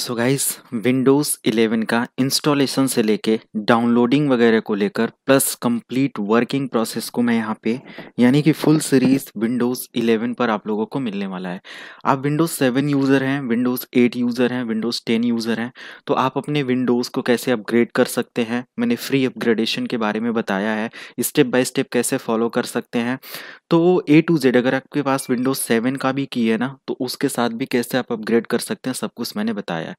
So guys Windows 11 का installation से लेके डाउनलोडिंग वगैरह को लेकर प्लस कंप्लीट वर्किंग प्रोसेस को मैं यहाँ पे यानी कि फुल सीरीज विंडोज़ 11 पर आप लोगों को मिलने वाला है आप विंडोज़ 7 यूज़र हैं विंडोज़ 8 यूज़र हैं विंडोज़ 10 यूज़र हैं तो आप अपने विंडोज़ को कैसे अपग्रेड कर सकते हैं मैंने फ्री अपग्रेडेशन के बारे में बताया है स्टेप बाय स्टेप कैसे फॉलो कर सकते हैं तो ए टू जेड अगर आपके पास विंडोज़ सेवन का भी की है ना तो उसके साथ भी कैसे आप अपग्रेड कर सकते हैं सब कुछ मैंने बताया Yeah.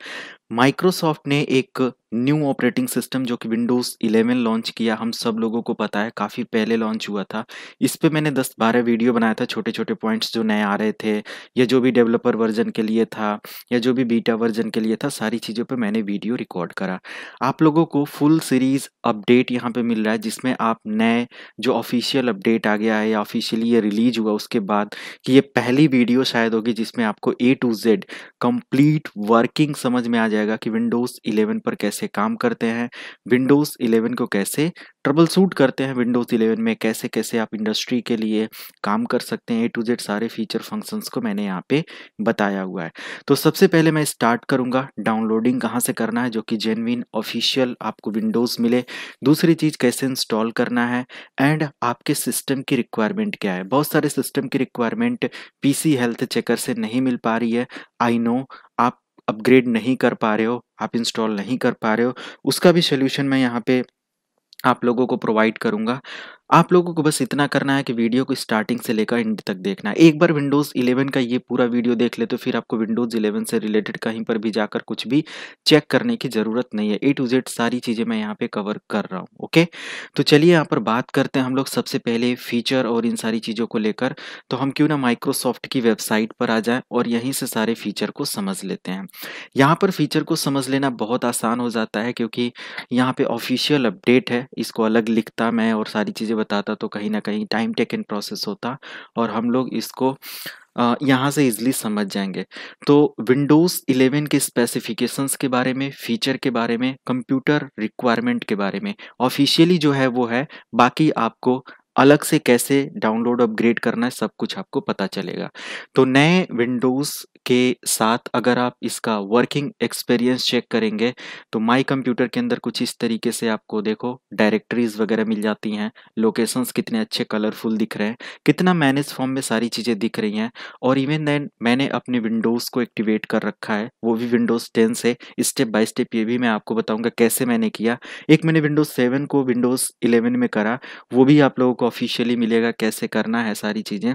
माइक्रोसॉफ्ट ने एक न्यू ऑपरेटिंग सिस्टम जो कि विंडोज़ 11 लॉन्च किया हम सब लोगों को पता है काफ़ी पहले लॉन्च हुआ था इस पर मैंने 10-12 वीडियो बनाया था छोटे छोटे पॉइंट्स जो नए आ रहे थे या जो भी डेवलपर वर्जन के लिए था या जो भी बीटा वर्जन के लिए था सारी चीज़ों पे मैंने वीडियो रिकॉर्ड करा आप लोगों को फुल सीरीज़ अपडेट यहाँ पर मिल रहा है जिसमें आप नए जो ऑफिशियल अपडेट आ गया है या ऑफिशियली ये रिलीज हुआ उसके बाद कि ये पहली वीडियो शायद होगी जिसमें आपको A to Z complete working समझ में आ जाएगा जाएगा कि विंडोज़ 11 पर कैसे काम करते हैं विंडोज़ 11 को कैसे ट्रबल सूट करते हैं विंडोज़ 11 में कैसे कैसे आप इंडस्ट्री के लिए काम कर सकते हैं ए टू जेड सारे फीचर फंक्शंस को मैंने यहाँ पे बताया हुआ है तो सबसे पहले मैं स्टार्ट करूँगा डाउनलोडिंग कहाँ से करना है जो कि जेनविन ऑफिशियल आपको विंडोज़ मिले दूसरी चीज़ कैसे इंस्टॉल करना है एंड आपके सिस्टम की रिक्वायरमेंट क्या है बहुत सारे सिस्टम की रिक्वायरमेंट पीसी हेल्थ चेकर से नहीं मिल पा रही है आई नो आप अपग्रेड नहीं कर पा रहे हो आप इंस्टॉल नहीं कर पा रहे हो उसका भी सोल्यूशन मैं यहाँ पे आप लोगों को प्रोवाइड करूँगा आप लोगों को बस इतना करना है कि वीडियो को स्टार्टिंग से लेकर एंड तक देखना है एक बार विंडोज़ 11 का ये पूरा वीडियो देख ले तो फिर आपको विंडोज़ 11 से रिलेटेड कहीं पर भी जाकर कुछ भी चेक करने की ज़रूरत नहीं है ए टू जेड सारी चीज़ें मैं यहाँ पे कवर कर रहा हूँ ओके तो चलिए यहाँ पर बात करते हैं हम लोग सबसे पहले फीचर और इन सारी चीज़ों को लेकर तो हम क्यों ना माइक्रोसॉफ्ट की वेबसाइट पर आ जाए और यहीं से सारे फीचर को समझ लेते हैं यहाँ पर फीचर को समझ लेना बहुत आसान हो जाता है क्योंकि यहाँ पर ऑफिशियल अपडेट है इसको अलग लिखता मैं और सारी चीज़ें चीज़ें बताता तो कहीं ना कहीं टाइम टेकन प्रोसेस होता और हम लोग इसको यहाँ से इजली समझ जाएंगे तो विंडोज़ इलेवन के स्पेसिफिकेशंस के बारे में फ़ीचर के बारे में कंप्यूटर रिक्वायरमेंट के बारे में ऑफिशियली जो है वो है बाकी आपको अलग से कैसे डाउनलोड अपग्रेड करना है सब कुछ आपको पता चलेगा तो नए विंडोज़ के साथ अगर आप इसका वर्किंग एक्सपीरियंस चेक करेंगे तो माई कंप्यूटर के अंदर कुछ इस तरीके से आपको देखो डायरेक्टरीज वगैरह मिल जाती हैं लोकेशंस कितने अच्छे कलरफुल दिख रहे हैं कितना मैनेज फॉर्म में सारी चीज़ें दिख रही हैं और इवन देन मैंने अपने विंडोज़ को एक्टिवेट कर रखा है वो भी विंडोज़ टेन से स्टेप बाई स्टेप ये भी मैं आपको बताऊँगा कैसे मैंने किया एक मैंने विंडोज़ सेवन को विंडोज़ इलेवन में करा वो भी आप लोगों को आपको ऑफिशियली मिलेगा कैसे करना है सारी चीज़ें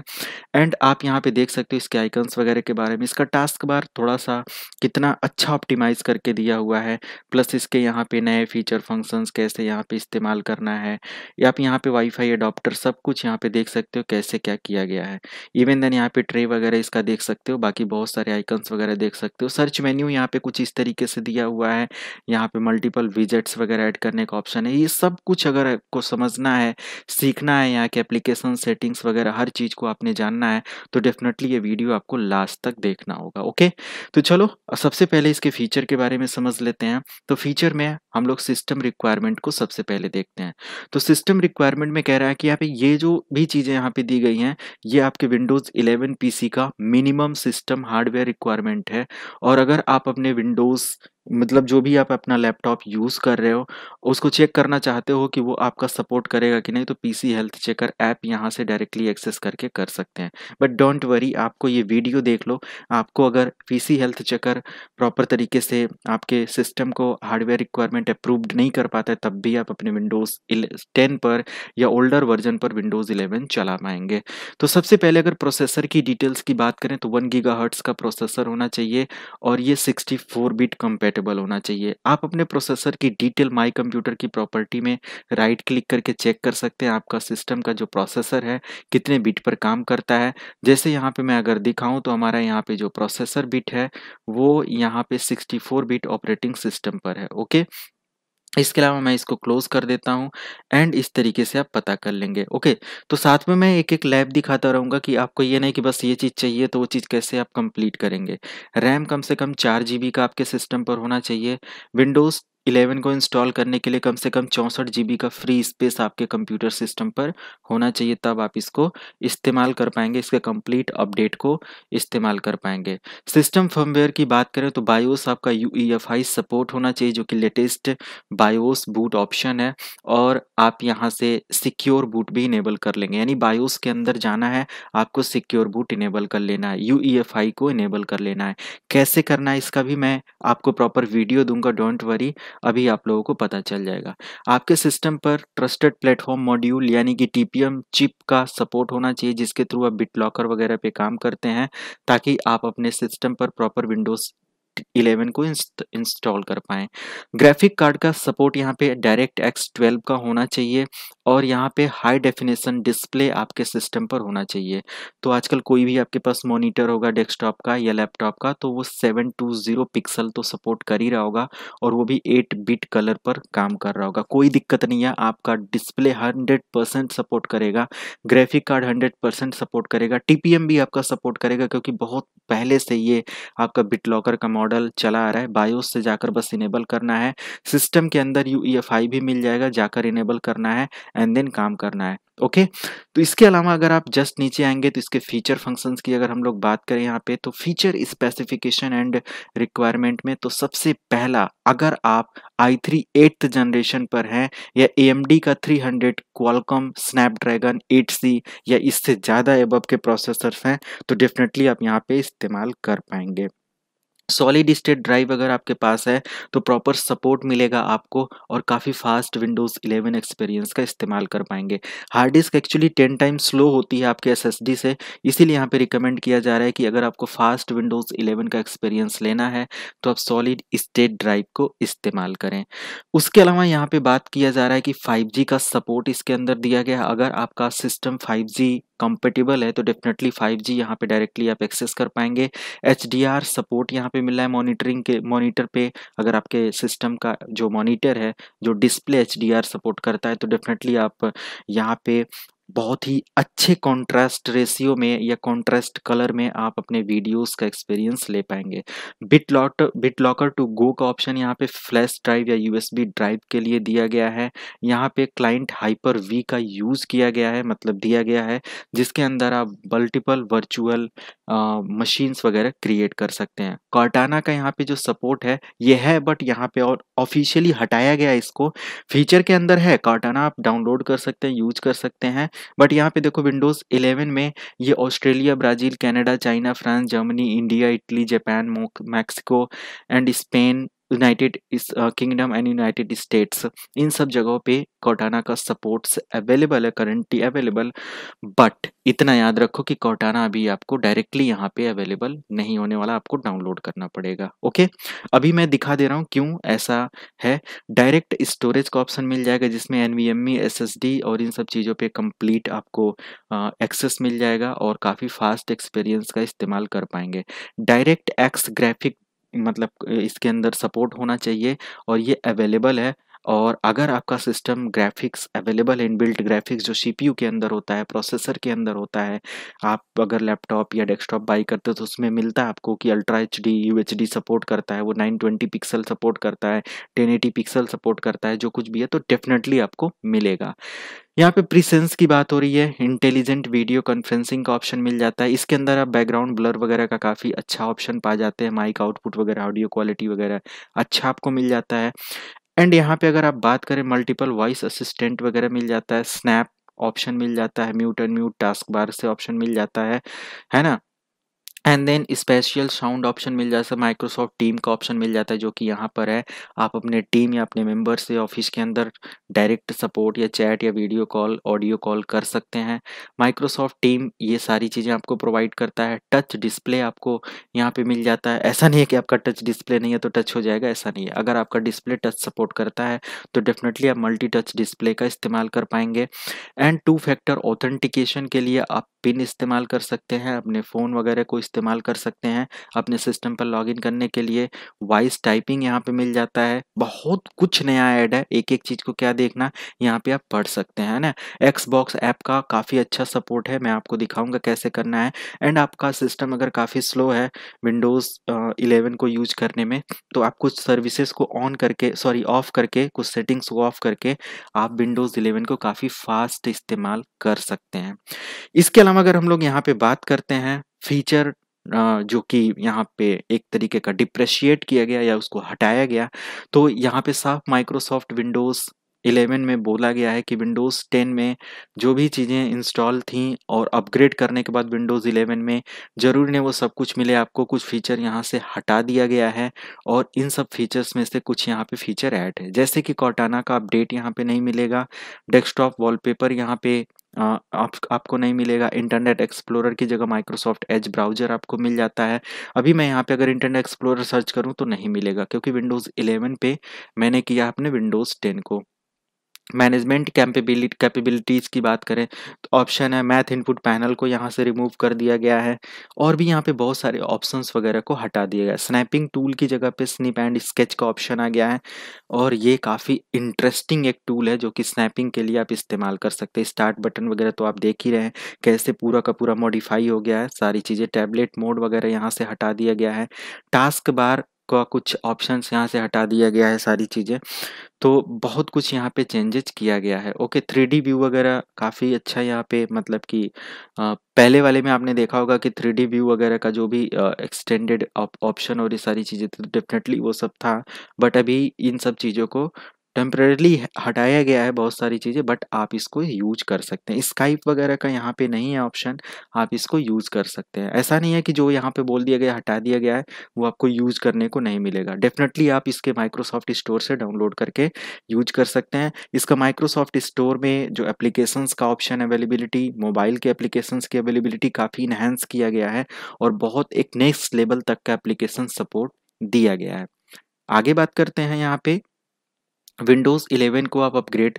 एंड आप यहाँ पे देख सकते हो इसके आइकन्स वगैरह के बारे में इसका टास्क बार थोड़ा सा कितना अच्छा ऑप्टिमाइज़ करके दिया हुआ है प्लस इसके यहाँ पे नए फीचर फंक्शंस कैसे यहाँ पे इस्तेमाल करना है या आप यहाँ पे वाईफाई अडोप्टर सब कुछ यहाँ पे देख सकते हो कैसे क्या किया गया है इवन देन यहाँ पे ट्रे वगैरह इसका देख सकते हो बाकी बहुत सारे आइकन्स वगैरह देख सकते हो सर्च मेन्यू यहाँ पे कुछ इस तरीके से दिया हुआ है यहाँ पे मल्टीपल विजेट्स वगैरह ऐड करने का ऑप्शन है ये सब कुछ अगर आपको समझना है सीखना करना है यहाँ के एप्लीकेशन सेटिंग्स वगैरह हर चीज़ को आपने जानना है तो डेफिनेटली ये वीडियो आपको लास्ट तक देखना होगा ओके तो चलो सबसे पहले इसके फीचर के बारे में समझ लेते हैं तो फीचर में हम लोग सिस्टम रिक्वायरमेंट को सबसे पहले देखते हैं तो सिस्टम रिक्वायरमेंट में कह रहा है कि यहाँ पे ये जो भी चीज़ें यहाँ पे दी गई हैं ये आपके विंडोज़ इलेवन पी का मिनिमम सिस्टम हार्डवेयर रिक्वायरमेंट है और अगर आप अपने विंडोज़ मतलब जो भी आप अपना लैपटॉप यूज़ कर रहे हो उसको चेक करना चाहते हो कि वो आपका सपोर्ट करेगा कि नहीं तो पीसी हेल्थ चेकर ऐप यहाँ से डायरेक्टली एक्सेस करके कर सकते हैं बट डोंट वरी आपको ये वीडियो देख लो आपको अगर पीसी हेल्थ चेकर प्रॉपर तरीके से आपके सिस्टम को हार्डवेयर रिक्वायरमेंट अप्रूव्ड नहीं कर पाता है तब भी आप अपने विंडोज़ टेन पर या ओल्डर वर्जन पर विंडोज़ इलेवन चला पाएंगे तो सबसे पहले अगर प्रोसेसर की डिटेल्स की बात करें तो वन गीगा का प्रोसेसर होना चाहिए और ये सिक्सटी बिट कंपेयर कंपेटेबल होना चाहिए आप अपने प्रोसेसर की डिटेल माई कंप्यूटर की प्रॉपर्टी में राइट क्लिक करके चेक कर सकते हैं आपका सिस्टम का जो प्रोसेसर है कितने बिट पर काम करता है जैसे यहाँ पे मैं अगर दिखाऊँ तो हमारा यहाँ पे जो प्रोसेसर बिट है वो यहाँ पे 64 बिट ऑपरेटिंग सिस्टम पर है ओके इसके अलावा मैं इसको क्लोज कर देता हूँ एंड इस तरीके से आप पता कर लेंगे ओके तो साथ में मैं एक एक लैब दिखाता रहूंगा कि आपको ये नहीं कि बस ये चीज़ चाहिए तो वो चीज़ कैसे आप कंप्लीट करेंगे रैम कम से कम चार जी का आपके सिस्टम पर होना चाहिए विंडोज़ 11 को इंस्टॉल करने के लिए कम से कम चौंसठ जी का फ्री स्पेस आपके कंप्यूटर सिस्टम पर होना चाहिए तब आप इसको इस्तेमाल कर पाएंगे इसके कंप्लीट अपडेट को इस्तेमाल कर पाएंगे सिस्टम फर्मवेयर की बात करें तो बायोस आपका यू सपोर्ट होना चाहिए जो कि लेटेस्ट बायोस बूट ऑप्शन है और आप यहाँ से सिक्योर बूट भी इनेबल कर लेंगे यानी बायोस के अंदर जाना है आपको सिक्योर बूट इनेबल कर लेना है यू को इनेबल कर लेना है कैसे करना है इसका भी मैं आपको प्रॉपर वीडियो दूंगा डोंट वरी अभी आप लोगों को पता चल जाएगा आपके सिस्टम पर ट्रस्टेड प्लेटफॉर्म मॉड्यूल यानी कि टीपीएम चिप का सपोर्ट होना चाहिए जिसके थ्रू आप बिट लॉकर वगैरह पे काम करते हैं ताकि आप अपने सिस्टम पर प्रॉपर विंडोज इलेवन को इंस्टॉल कर पाए ग्राफिक कार्ड का सपोर्ट यहाँ पे डायरेक्ट एक्स ट्वेल्व का होना चाहिए और यहाँ पे हाई डेफिनेशन डिस्प्ले आपके सिस्टम पर होना चाहिए तो आजकल कोई भी आपके पास मॉनिटर होगा डेस्कटॉप का या लैपटॉप का तो वो सेवन टू ज़ीरो पिक्सल तो सपोर्ट कर ही रहा होगा और वो भी एट बिट कलर पर काम कर रहा होगा कोई दिक्कत नहीं है आपका डिस्प्ले हंड्रेड परसेंट सपोर्ट करेगा graphic card hundred percent support करेगा टीपीएम भी आपका सपोर्ट करेगा क्योंकि बहुत पहले से ये आपका बिट लॉकर का मॉडल मॉडल चला आ रहा है बायोस से जाकर बस इनेबल करना है सिस्टम के अंदर यू e भी मिल जाएगा जाकर इनेबल करना है एंड देन काम करना है ओके okay? तो इसके अलावा अगर आप जस्ट नीचे आएंगे तो इसके फीचर फंक्शंस की अगर हम लोग बात करें यहाँ पे तो फीचर स्पेसिफिकेशन एंड रिक्वायरमेंट में तो सबसे पहला अगर आप आई थ्री एट्थ जनरेशन पर हैं या AMD एम डी का three hundred Qualcomm Snapdragon eight C या इससे ज़्यादा एबब के प्रोसेसर्स हैं तो डेफिनेटली आप यहाँ पे इस्तेमाल कर पाएंगे सॉलिड स्टेट ड्राइव अगर आपके पास है तो प्रॉपर सपोर्ट मिलेगा आपको और काफ़ी फास्ट विंडोज़ 11 एक्सपीरियंस का इस्तेमाल कर पाएंगे hard disk actually 10 time slow होती है आपके एसएसडी से इसीलिए यहाँ पे रिकमेंड किया जा रहा है कि अगर आपको फास्ट विंडोज़ 11 का एक्सपीरियंस लेना है तो आप सॉलिड स्टेट ड्राइव को इस्तेमाल करें उसके अलावा यहाँ पर बात किया जा रहा है कि फाइव का सपोर्ट इसके अंदर दिया गया अगर आपका सिस्टम फाइव कंपेटेबल है तो डेफिनेटली 5G यहाँ पर डायरेक्टली आप एक्सेस कर पाएंगे एच सपोर्ट यहाँ पे मिला है मॉनिटरिंग के मॉनिटर पे अगर आपके सिस्टम का जो मॉनिटर है जो डिस्प्ले एच सपोर्ट करता है तो डेफिनेटली आप यहाँ पे बहुत ही अच्छे कंट्रास्ट रेशियो में या कंट्रास्ट कलर में आप अपने वीडियोस का एक्सपीरियंस ले पाएंगे bit lot BitLocker to go का ऑप्शन यहाँ पे फ्लैश ड्राइव या यूएसबी ड्राइव के लिए दिया गया है यहाँ पे क्लाइंट हाइपर वी का यूज़ किया गया है मतलब दिया गया है जिसके अंदर आप मल्टीपल वर्चुअल मशीन्स वगैरह क्रिएट कर सकते हैं कॉटाना का यहाँ पे जो सपोर्ट है ये है बट यहाँ पे और ऑफिशियली हटाया गया इसको फीचर के अंदर है कॉटाना आप डाउनलोड कर सकते हैं यूज कर सकते हैं बट यहाँ पे देखो विंडोज़ 11 में ये Australia Brazil Canada China France Germany India Italy Japan Mexico and Spain United Kingdom and United States इन सब जगहों पे कोटाना का सपोर्ट्स अवेलेबल है करंटली अवेलेबल बट इतना याद रखो कि कोटाना अभी आपको डायरेक्टली यहाँ पे अवेलेबल नहीं होने वाला आपको डाउनलोड करना पड़ेगा ओके अभी मैं दिखा दे रहा हूँ क्यों ऐसा है डायरेक्ट स्टोरेज का ऑप्शन मिल जाएगा जिसमें N V M E S S D और इन सब चीज़ों पर कंप्लीट आपको एक्सेस uh, मिल जाएगा और काफ़ी फास्ट एक्सपीरियंस का इस्तेमाल कर पाएंगे डायरेक्ट एक्स ग्राफिक मतलब इसके अंदर सपोर्ट होना चाहिए और ये अवेलेबल है और अगर आपका system graphics available inbuilt graphics जो सीपीयू के अंदर होता है प्रोसेसर के अंदर होता है आप अगर लैपटॉप या डेस्कटॉप बाई करते हो तो उसमें मिलता है आपको कि ultra H D U H D support करता है वो नाइन ट्वेंटी पिक्सल सपोर्ट करता है टेन एटी पिक्सल सपोर्ट करता है जो कुछ भी है तो डेफिनेटली आपको मिलेगा यहाँ पे प्रीसेंस की बात हो रही है इंटेलिजेंट वीडियो कॉन्फ्रेंसिंग का ऑप्शन मिल जाता है इसके अंदर आप बैकग्राउंड ब्लर वगैरह का काफ़ी अच्छा ऑप्शन पा जाते हैं माइक आउटपुट वगैरह ऑडियो क्वालिटी वगैरह अच्छा आपको मिल जाता है एंड यहाँ पे अगर आप बात करें मल्टीपल वॉइस असिस्टेंट वगैरह मिल जाता है स्नैप ऑप्शन मिल जाता है mute and mute taskbar से ऑप्शन मिल जाता है है ना and then special sound option मिल जाता है माइक्रोसॉफ्ट टीम का ऑप्शन मिल जाता है जो कि यहाँ पर है आप अपने टीम या अपने मेंबर से ऑफिस के अंदर डायरेक्ट सपोर्ट या चैट या वीडियो कॉल ऑडियो कॉल कर सकते हैं माइक्रोसॉफ्ट टीम ये सारी चीज़ें आपको प्रोवाइड करता है टच डिस्प्ले आपको यहाँ पे मिल जाता है ऐसा नहीं है कि आपका टच डिस्प्ले नहीं है तो टच हो जाएगा ऐसा नहीं है अगर आपका डिस्प्ले टच सपोर्ट करता है तो डेफिनेटली आप मल्टी टच डिस्प्ले का इस्तेमाल कर पाएंगे एंड टू फैक्टर ऑथेंटिकेशन के लिए आप पिन इस्तेमाल कर सकते हैं अपने फ़ोन वगैरह को इस्तेमाल कर सकते हैं अपने सिस्टम पर लॉगिन करने के लिए वॉइस टाइपिंग यहाँ पे मिल जाता है बहुत कुछ नया ऐड है एक एक चीज़ को क्या देखना यहाँ पे आप पढ़ सकते हैं है ना एक्सबॉक्स ऐप का काफ़ी अच्छा सपोर्ट है मैं आपको दिखाऊंगा कैसे करना है एंड आपका सिस्टम अगर काफ़ी स्लो है विंडोज़ इलेवन को यूज करने में तो आप कुछ सर्विसेज को ऑन करके सॉरी ऑफ करके कुछ सेटिंग्स को ऑफ करके आप विंडोज़ इलेवन को काफ़ी फास्ट इस्तेमाल कर सकते हैं इसके अलावा अगर हम लोग यहाँ पे बात करते हैं फीचर जो कि यहाँ पे एक तरीके का डिप्रेशिएट किया गया या उसको हटाया गया तो यहाँ पे साफ माइक्रोसॉफ्ट विंडोज़ 11 में बोला गया है कि विंडोज़ 10 में जो भी चीज़ें इंस्टॉल थीं और अपग्रेड करने के बाद विंडोज़ 11 में ज़रूर ने वो सब कुछ मिले आपको कुछ फीचर यहाँ से हटा दिया गया है और इन सब फीचर्स में से कुछ यहाँ पे फीचर ऐड है जैसे कि कॉटाना का अपडेट यहाँ पे नहीं मिलेगा डेस्कटॉप वॉलपेपर यहाँ पे आप आपको नहीं मिलेगा इंटरनेट एक्सप्लोरर की जगह माइक्रोसॉफ्ट एज ब्राउज़र आपको मिल जाता है अभी मैं यहाँ पे अगर इंटरनेट एक्सप्लोरर सर्च करूँ तो नहीं मिलेगा क्योंकि विंडोज़ 11 पे मैंने किया अपने विंडोज़ 10 को मैनेजमेंट कैपेबिलिटी कैपेबिलिटीज़ की बात करें तो ऑप्शन है मैथ इनपुट पैनल को यहाँ से रिमूव कर दिया गया है और भी यहाँ पे बहुत सारे ऑप्शंस वगैरह को हटा दिया गया स्नैपिंग टूल की जगह पे स्निप एंड स्केच का ऑप्शन आ गया है और ये काफ़ी इंटरेस्टिंग एक टूल है जो कि स्नैपिंग के लिए आप इस्तेमाल कर सकते हैं स्टार्ट बटन वगैरह तो आप देख ही रहे हैं कैसे पूरा का पूरा मॉडिफाई हो गया है सारी चीज़ें टैबलेट मोड वगैरह यहाँ से हटा दिया गया है टास्क बार का कुछ ऑप्शंस यहाँ से हटा दिया गया है सारी चीज़ें तो बहुत कुछ यहाँ पे चेंजेज किया गया है ओके थ्री डी व्यू वगैरह काफ़ी अच्छा यहाँ पे मतलब कि पहले वाले में आपने देखा होगा कि थ्री डी व्यू वगैरह का जो भी एक्सटेंडेड ऑप्शन और ये सारी चीज़ें तो डेफिनेटली वो सब था बट अभी इन सब चीज़ों को टेम्परेली हटाया गया है बहुत सारी चीज़ें बट आप इसको यूज कर सकते हैं स्काइप वगैरह का यहाँ पे नहीं है ऑप्शन आप इसको यूज कर सकते हैं ऐसा नहीं है कि जो यहाँ पे बोल दिया गया हटा दिया गया है वो आपको यूज करने को नहीं मिलेगा डेफिनेटली आप इसके माइक्रोसॉफ्ट स्टोर से डाउनलोड करके यूज कर सकते हैं इसका माइक्रोसॉफ्ट स्टोर में जो एप्लीकेशंस का ऑप्शन अवेलेबिलिटी मोबाइल के एप्लीकेशंस की अवेलेबिलिटी काफ़ी इन्हेंस किया गया है और बहुत एक नेक्स्ट लेवल तक का एप्लीकेशन सपोर्ट दिया गया है आगे बात करते हैं यहाँ पे विंडोज़ 11 को आप अपग्रेड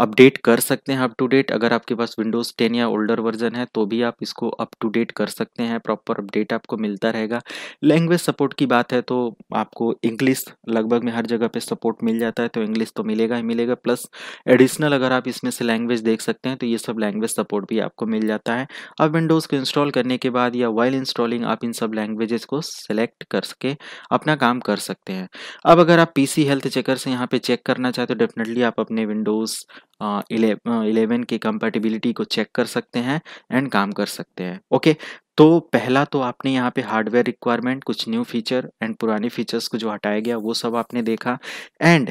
अपडेट कर सकते हैं अप टू डेट अगर आपके पास विंडोज़ 10 या ओल्डर वर्जन है तो भी आप इसको अप टू डेट कर सकते हैं प्रॉपर अपडेट आपको मिलता रहेगा लैंग्वेज सपोर्ट की बात है तो आपको इंग्लिश लगभग में हर जगह पे सपोर्ट मिल जाता है तो इंग्लिश तो मिलेगा ही मिलेगा प्लस एडिशनल अगर आप इसमें से लैंग्वेज देख सकते हैं तो ये सब लैंग्वेज सपोर्ट भी आपको मिल जाता है अब विंडोज़ को इंस्टॉल करने के बाद या वाइल इंस्टॉलिंग आप इन सब लैंग्वेजेस को सिलेक्ट करके अपना काम कर सकते हैं अब अगर आप पी हेल्थ चेकर से यहाँ पर चेक कर करना चाहते हो डेफिनेटली आप अपने विंडोज़ इलेवन की कंपेटिबिलिटी को चेक कर सकते हैं एंड काम कर सकते हैं ओके तो पहला तो आपने यहाँ पे हार्डवेयर रिक्वायरमेंट कुछ न्यू फीचर एंड पुराने फीचर्स को जो हटाया गया वो सब आपने देखा एंड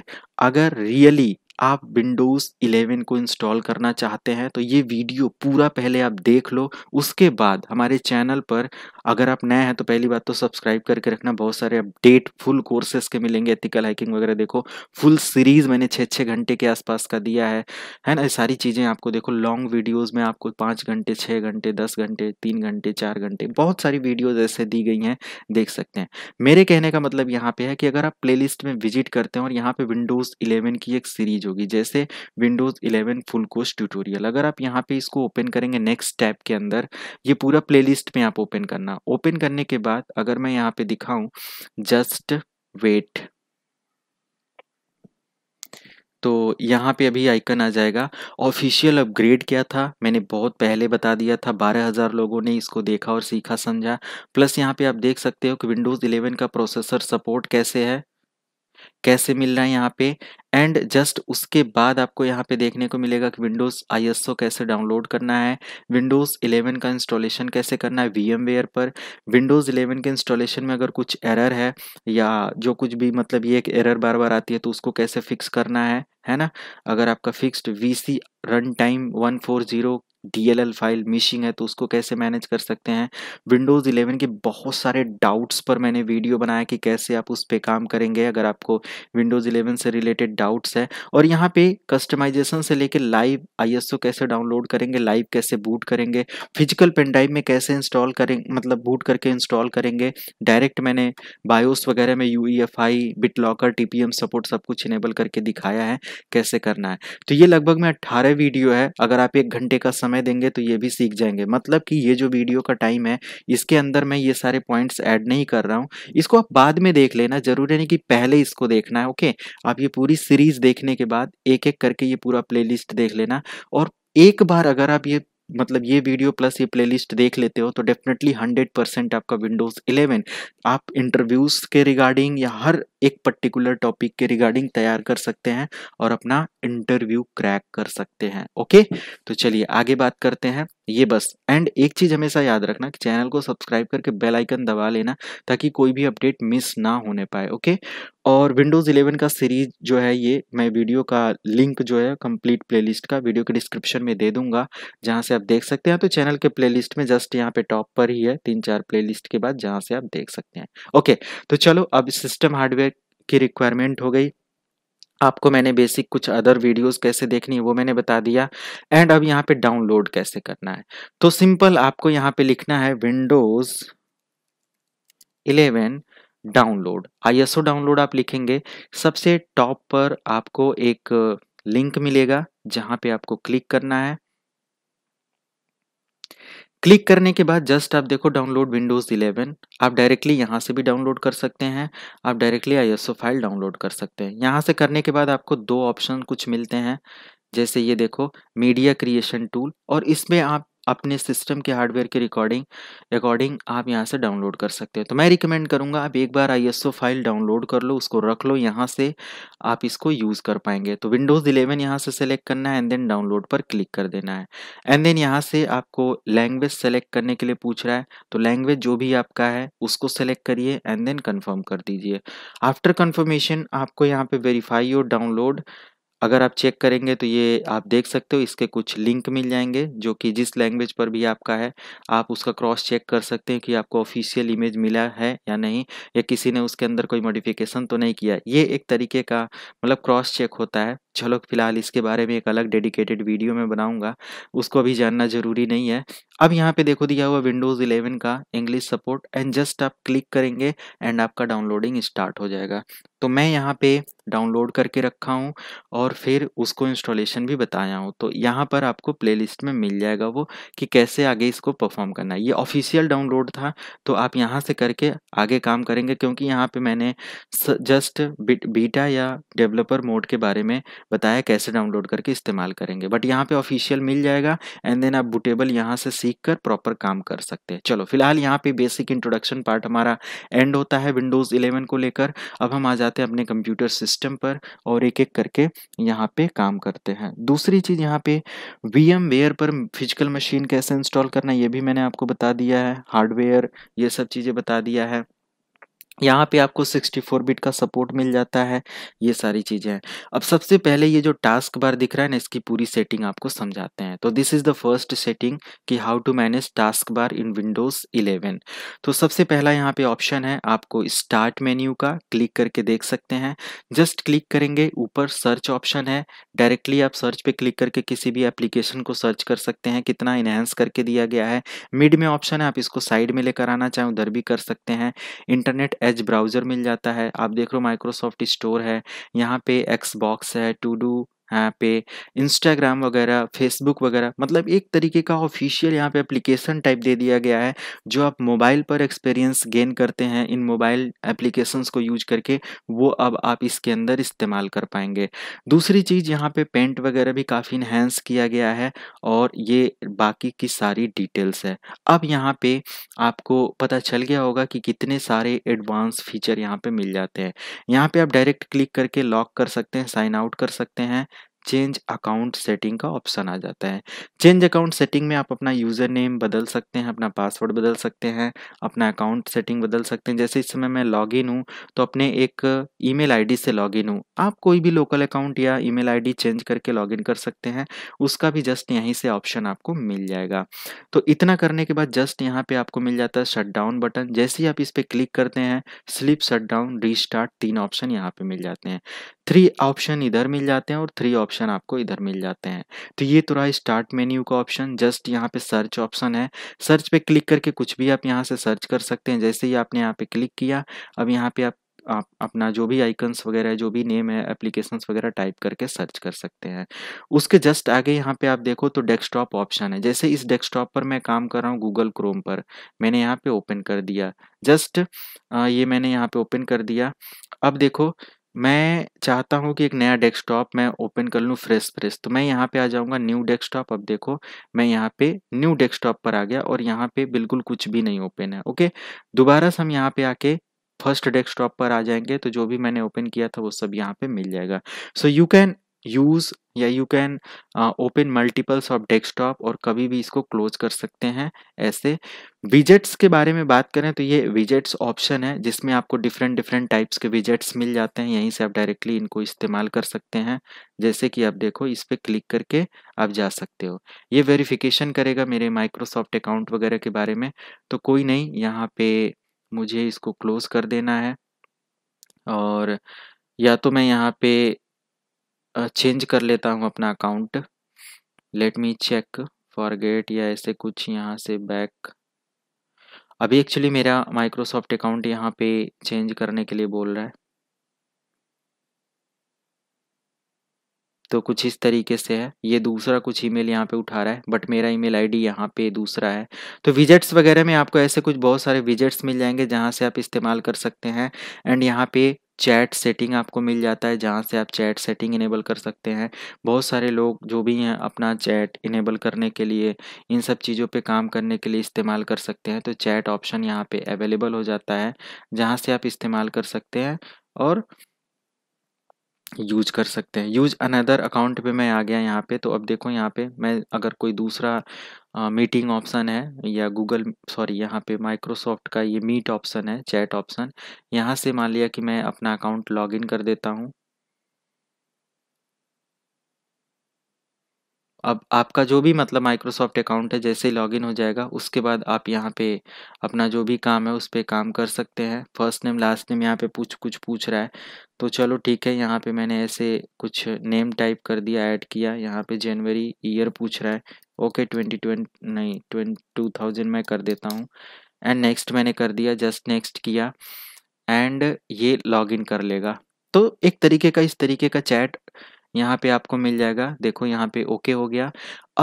अगर रियली आप विंडोज़ 11 को इंस्टॉल करना चाहते हैं तो ये वीडियो पूरा पहले आप देख लो उसके बाद हमारे चैनल पर अगर आप नए हैं तो पहली बात तो सब्सक्राइब करके रखना बहुत सारे अपडेट फुल कोर्सेज के मिलेंगे एथिकल हाइकिंग वगैरह देखो फुल सीरीज़ मैंने छः छः घंटे के आसपास का दिया है है ना सारी चीज़ें आपको देखो लॉन्ग वीडियोज़ में आपको पाँच घंटे छः घंटे दस घंटे तीन घंटे चार घंटे बहुत सारी वीडियोज़ ऐसे दी गई हैं देख सकते हैं मेरे कहने का मतलब यहाँ पे है कि अगर आप प्ले में विजिट करते हैं और यहाँ पर विंडोज़ इलेवन की एक सीरीज होगी जैसे विंडोज़ 11 फुल कोर्स ट्यूटोरियल अगर आप यहाँ पे इसको ओपन करेंगे नेक्स्ट टैब के अंदर ये पूरा प्लेलिस्ट में आप ओपन करना ओपन करने के बाद अगर मैं यहाँ पे दिखाऊं जस्ट वेट तो यहाँ पे अभी आइकन आ जाएगा ऑफिशियल अपग्रेड क्या था मैंने बहुत पहले बता दिया था बारह हज़ार लोगों ने इसको देखा और सीखा समझा प्लस यहाँ पे आप देख सकते हो कि विंडोज़ 11 का प्रोसेसर सपोर्ट कैसे है कैसे मिल रहा है यहाँ पे एंड जस्ट उसके बाद आपको यहाँ पे देखने को मिलेगा कि विंडोज़ आई कैसे डाउनलोड करना है विंडोज़ 11 का इंस्टॉलेशन कैसे करना है वी पर विंडोज़ 11 के इंस्टॉलेशन में अगर कुछ एरर है या जो कुछ भी मतलब ये एक एरर बार बार आती है तो उसको कैसे फिक्स करना है है ना अगर आपका fixed V C runtime one four zero D file missing है तो उसको कैसे मैनेज कर सकते हैं विंडोज़ 11 के बहुत सारे डाउट्स पर मैंने वीडियो बनाया कि कैसे आप उस पर काम करेंगे अगर आपको विंडोज़ 11 से रिलेटेड डाउट्स है और यहाँ पे कस्टमाइजेशन से लेके लाइव आईएसओ कैसे डाउनलोड करेंगे लाइव कैसे बूट करेंगे फिजिकल पेनड्राइव में कैसे इंस्टॉल करें मतलब बूट करके इंस्टॉल करेंगे डायरेक्ट मैंने बायोस वगैरह में U E F I BitLocker T P M support सब कुछ इनेबल करके दिखाया है कैसे करना है तो ये लगभग में अट्ठारह वीडियो है अगर आप एक घंटे का समय समय देंगे तो ये भी सीख जाएंगे मतलब कि ये जो वीडियो का टाइम है इसके अंदर मैं ये सारे पॉइंट्स ऐड नहीं कर रहा हूँ इसको आप बाद में देख लेना जरूरी नहीं कि पहले इसको देखना है ओके आप ये पूरी सीरीज़ देखने के बाद एक एक करके ये पूरा प्ले देख लेना और एक बार अगर आप ये मतलब ये वीडियो प्लस ये प्लेलिस्ट देख लेते हो तो डेफिनेटली हंड्रेड परसेंट आपका विंडोज़ 11 आप इंटरव्यूज़ के रिगार्डिंग या हर एक पर्टिकुलर टॉपिक के रिगार्डिंग तैयार कर सकते हैं और अपना इंटरव्यू क्रैक कर सकते हैं ओके तो चलिए आगे बात करते हैं ये बस एंड एक चीज़ हमेशा याद रखना कि चैनल को सब्सक्राइब करके बेल आइकन दबा लेना ताकि कोई भी अपडेट मिस ना होने पाए ओके और विंडोज़ 11 का सीरीज जो है ये मैं वीडियो का लिंक जो है कंप्लीट प्लेलिस्ट का वीडियो के डिस्क्रिप्शन में दे दूंगा जहां से आप देख सकते हैं तो चैनल के प्ले में जस्ट यहाँ पे टॉप पर ही है तीन चार प्ले के बाद जहां से आप देख सकते हैं ओके तो चलो अब सिस्टम हार्डवेयर की रिक्वायरमेंट हो गई आपको मैंने बेसिक कुछ अदर वीडियोस कैसे देखनी है वो मैंने बता दिया एंड अब यहाँ पे डाउनलोड कैसे करना है तो सिंपल आपको यहाँ पे लिखना है विंडोज 11 डाउनलोड आईएसओ डाउनलोड आप लिखेंगे सबसे टॉप पर आपको एक लिंक मिलेगा जहां पे आपको क्लिक करना है क्लिक करने के बाद जस्ट आप देखो डाउनलोड विंडोज़ 11 आप डायरेक्टली यहाँ से भी डाउनलोड कर सकते हैं आप डायरेक्टली आई फाइल डाउनलोड कर सकते हैं यहाँ से करने के बाद आपको दो ऑप्शन कुछ मिलते हैं जैसे ये देखो मीडिया क्रिएशन टूल और इसमें आप अपने सिस्टम के हार्डवेयर के रिकॉर्डिंग रिकॉर्डिंग आप यहाँ से डाउनलोड कर सकते हो तो मैं रिकमेंड करूँगा आप एक बार आई फाइल डाउनलोड कर लो उसको रख लो यहाँ से आप इसको यूज़ कर पाएंगे तो विंडोज़ इलेवन यहाँ से सेलेक्ट करना है एंड देन डाउनलोड पर क्लिक कर देना है एंड देन यहाँ से आपको लैंग्वेज सेलेक्ट करने के लिए पूछ रहा है तो लैंग्वेज जो भी आपका है उसको सेलेक्ट करिए एंड देन कन्फर्म कर दीजिए आफ्टर कन्फर्मेशन आपको यहाँ पर वेरीफाई योर डाउनलोड अगर आप चेक करेंगे तो ये आप देख सकते हो इसके कुछ लिंक मिल जाएंगे जो कि जिस लैंग्वेज पर भी आपका है आप उसका क्रॉस चेक कर सकते हैं कि आपको ऑफिशियल इमेज मिला है या नहीं या किसी ने उसके अंदर कोई मॉडिफिकेशन तो नहीं किया ये एक तरीके का मतलब क्रॉस चेक होता है झलक फिलहाल इसके बारे में एक अलग डेडिकेटेड वीडियो में बनाऊंगा उसको अभी जानना ज़रूरी नहीं है अब यहाँ पे देखो दिया हुआ विंडोज़ 11 का इंग्लिश सपोर्ट एंड जस्ट आप क्लिक करेंगे एंड आपका डाउनलोडिंग स्टार्ट हो जाएगा तो मैं यहाँ पे डाउनलोड करके रखा हूँ और फिर उसको इंस्टॉलेशन भी बताया हूँ तो यहाँ पर आपको प्लेलिस्ट में मिल जाएगा वो कि कैसे आगे इसको परफॉर्म करना है ये ऑफिशियल डाउनलोड था तो आप यहाँ से करके आगे काम करेंगे क्योंकि यहाँ पे मैंने जस्ट बीटा या डेवलपर मोड के बारे में बताया कैसे डाउनलोड करके इस्तेमाल करेंगे बट यहाँ पे ऑफिशियल मिल जाएगा एंड देन आप बुटेबल यहाँ से सीख कर प्रॉपर काम कर सकते हैं चलो फिलहाल यहाँ पे बेसिक इंट्रोडक्शन पार्ट हमारा एंड होता है विंडोज़ इलेवन को लेकर अब हम आ जाते हैं अपने कंप्यूटर सिस्टम पर और एक एक करके यहाँ पे काम करते हैं दूसरी चीज़ यहाँ पे वी एम वेयर पर फिजिकल मशीन कैसे इंस्टॉल करना ये भी मैंने आपको बता दिया है हार्डवेयर ये सब चीज़ें बता दिया है यहाँ पे आपको 64 बिट का सपोर्ट मिल जाता है ये सारी चीज़ें हैं अब सबसे पहले ये जो टास्क बार दिख रहा है ना इसकी पूरी सेटिंग आपको समझाते हैं तो this is the first setting कि how to manage taskbar in Windows 11 तो सबसे पहला यहाँ पे ऑप्शन है आपको स्टार्ट मेन्यू का क्लिक करके देख सकते हैं जस्ट क्लिक करेंगे ऊपर सर्च ऑप्शन है डायरेक्टली आप सर्च पर क्लिक करके किसी भी एप्लीकेशन को सर्च कर सकते हैं कितना इनहेंस करके दिया गया है मिड में ऑप्शन है आप इसको साइड में लेकर आना चाहें उधर भी कर सकते हैं इंटरनेट एज ब्राउज़र मिल जाता है आप देख रहे हो माइक्रोसॉफ्ट स्टोर है यहाँ पे एक्स बॉक्स है टू डू यहाँ पे इंस्टाग्राम वगैरह फेसबुक वगैरह मतलब एक तरीके का ऑफिशियल यहाँ पे एप्लीकेशन टाइप दे दिया गया है जो आप मोबाइल पर एक्सपीरियंस गेन करते हैं इन मोबाइल एप्लीकेशंस को यूज करके वो अब आप इसके अंदर इस्तेमाल कर पाएंगे दूसरी चीज़ यहाँ पे पेंट वगैरह भी काफ़ी इन्हेंस किया गया है और ये बाकी की सारी डिटेल्स है अब यहाँ पे आपको पता चल गया होगा कि कितने सारे एडवांस फीचर यहाँ पे मिल जाते हैं यहाँ पे आप डायरेक्ट क्लिक करके लॉक कर सकते हैं साइन आउट कर सकते हैं चेंज अकाउंट सेटिंग का ऑप्शन आ जाता है चेंज अकाउंट सेटिंग में आप अपना यूज़र नेम बदल सकते हैं अपना पासवर्ड बदल सकते हैं अपना अकाउंट सेटिंग बदल सकते हैं जैसे इस समय मैं लॉगिन हूँ तो अपने एक ईमेल आईडी से लॉगिन हूँ आप कोई भी लोकल अकाउंट या ईमेल आईडी चेंज करके इन कर सकते हैं उसका भी जस्ट यहीं से ऑप्शन आपको मिल जाएगा तो इतना करने के बाद जस्ट यहाँ पे आपको मिल जाता है शट डाउन बटन जैसे ही आप इस पर क्लिक करते हैं स्लिप शट डाउन रिस्टार्ट तीन ऑप्शन यहाँ पे मिल जाते हैं थ्री ऑप्शन इधर मिल जाते हैं और थ्री ऑप्शन ऑप्शन आपको इधर मिल जाते हैं तो ये तो रहा स्टार्ट मेन्यू का ऑप्शन जस्ट यहाँ पे सर्च ऑप्शन है सर्च पे क्लिक करके कुछ भी आप यहाँ से सर्च कर सकते हैं जैसे ही आपने यहाँ पे क्लिक किया अब यहाँ पे आप आप अपना जो भी आइकन्स वगैरह जो भी नेम है एप्लीकेशंस वगैरह टाइप करके सर्च कर सकते हैं उसके जस्ट आगे यहाँ पे आप देखो तो डेस्कटॉप ऑप्शन है जैसे इस डेस्कटॉप पर मैं काम कर रहा हूँ गूगल क्रोम पर मैंने यहाँ पे ओपन कर दिया जस्ट ये मैंने यहाँ पे ओपन कर दिया अब देखो मैं चाहता हूँ कि एक नया डेस्कटॉप मैं ओपन कर लूँ फ्रेश फ्रेश तो मैं यहाँ पे आ जाऊँगा न्यू डेस्कटॉप अब देखो मैं यहाँ पे न्यू डेस्कटॉप पर आ गया और यहाँ पे बिल्कुल कुछ भी नहीं ओपन है ओके दोबारा से हम यहाँ पे आके फर्स्ट डेस्कटॉप पर आ जाएंगे तो जो भी मैंने ओपन किया था वो सब यहाँ पे मिल जाएगा सो यू कैन यूज़ या you can open multiples of desktop और कभी भी इसको क्लोज कर सकते हैं ऐसे विजेट्स के बारे में बात करें तो ये विजेट्स ऑप्शन है जिसमें आपको डिफरेंट डिफरेंट टाइप्स के विजेट्स मिल जाते हैं यहीं से आप डायरेक्टली इनको इस्तेमाल कर सकते हैं जैसे कि आप देखो इस पर क्लिक करके आप जा सकते हो ये वेरिफिकेशन करेगा मेरे माइक्रोसॉफ्ट अकाउंट वगैरह के बारे में तो कोई नहीं यहाँ पे मुझे इसको क्लोज कर देना है और या तो मैं यहाँ पे चेंज कर लेता हूँ अपना account let me check forget या ऐसे कुछ यहाँ से बैक अभी एक्चुअली मेरा माइक्रोसॉफ्ट अकाउंट यहाँ पे चेंज करने के लिए बोल रहा है तो कुछ इस तरीके से है ये दूसरा कुछ ईमेल यहाँ पे उठा रहा है बट मेरा ईमेल आईडी यहाँ पे दूसरा है तो विजेट्स वगैरह में आपको ऐसे कुछ बहुत सारे विजेट्स मिल जाएंगे जहाँ से आप इस्तेमाल कर सकते हैं एंड यहाँ पे चैट सेटिंग आपको मिल जाता है जहाँ से आप चैट सेटिंग इनेबल कर सकते हैं बहुत सारे लोग जो भी हैं अपना चैट इनेबल करने के लिए इन सब चीज़ों पे काम करने के लिए इस्तेमाल कर सकते हैं तो चैट ऑप्शन यहाँ पे अवेलेबल हो जाता है जहाँ से आप इस्तेमाल कर सकते हैं और यूज कर सकते हैं यूज अनदर अकाउंट पे मैं आ गया यहाँ पे तो अब देखो यहाँ पे मैं अगर कोई दूसरा मीटिंग ऑप्शन है या गूगल सॉरी यहाँ पे माइक्रोसॉफ्ट का ये मीट ऑप्शन है चैट ऑप्शन यहाँ से मान लिया कि मैं अपना अकाउंट लॉगिन कर देता हूँ अब आपका जो भी मतलब माइक्रोसॉफ्ट अकाउंट है जैसे ही लॉगिन हो जाएगा उसके बाद आप यहाँ पे अपना जो भी काम है उस पर काम कर सकते हैं फर्स्ट नेम लास्ट नेम यहाँ पे पूछ कुछ पूछ रहा है तो चलो ठीक है यहाँ पे मैंने ऐसे कुछ नेम टाइप कर दिया ऐड किया यहाँ पे जनवरी ईयर पूछ रहा है ओके ट्वेंटी नहीं ट्वेंटी टू थाउजेंड मैं कर देता हूँ एंड नेक्स्ट मैंने कर दिया जस्ट नेक्स्ट किया एंड ये लॉग कर लेगा तो एक तरीके का इस तरीके का चैट यहाँ पे आपको मिल जाएगा देखो यहाँ पे ओके हो गया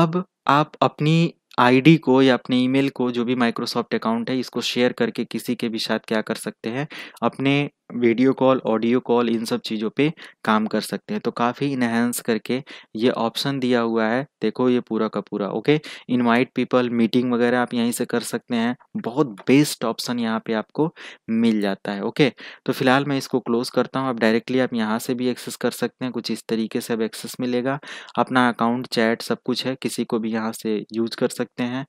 अब आप अपनी आईडी को या अपने ईमेल को जो भी माइक्रोसॉफ्ट अकाउंट है इसको शेयर करके किसी के भी साथ क्या कर सकते हैं अपने वीडियो कॉल ऑडियो कॉल इन सब चीज़ों पे काम कर सकते हैं तो काफ़ी इनहेंस करके ये ऑप्शन दिया हुआ है देखो ये पूरा का पूरा ओके इनवाइट पीपल मीटिंग वगैरह आप यहीं से कर सकते हैं बहुत बेस्ट ऑप्शन यहाँ पे आपको मिल जाता है ओके तो फिलहाल मैं इसको क्लोज करता हूँ आप डायरेक्टली आप यहाँ से भी एक्सेस कर सकते हैं कुछ इस तरीके से अब एक्सेस मिलेगा अपना अकाउंट चैट सब कुछ है किसी को भी यहाँ से यूज़ कर सकते हैं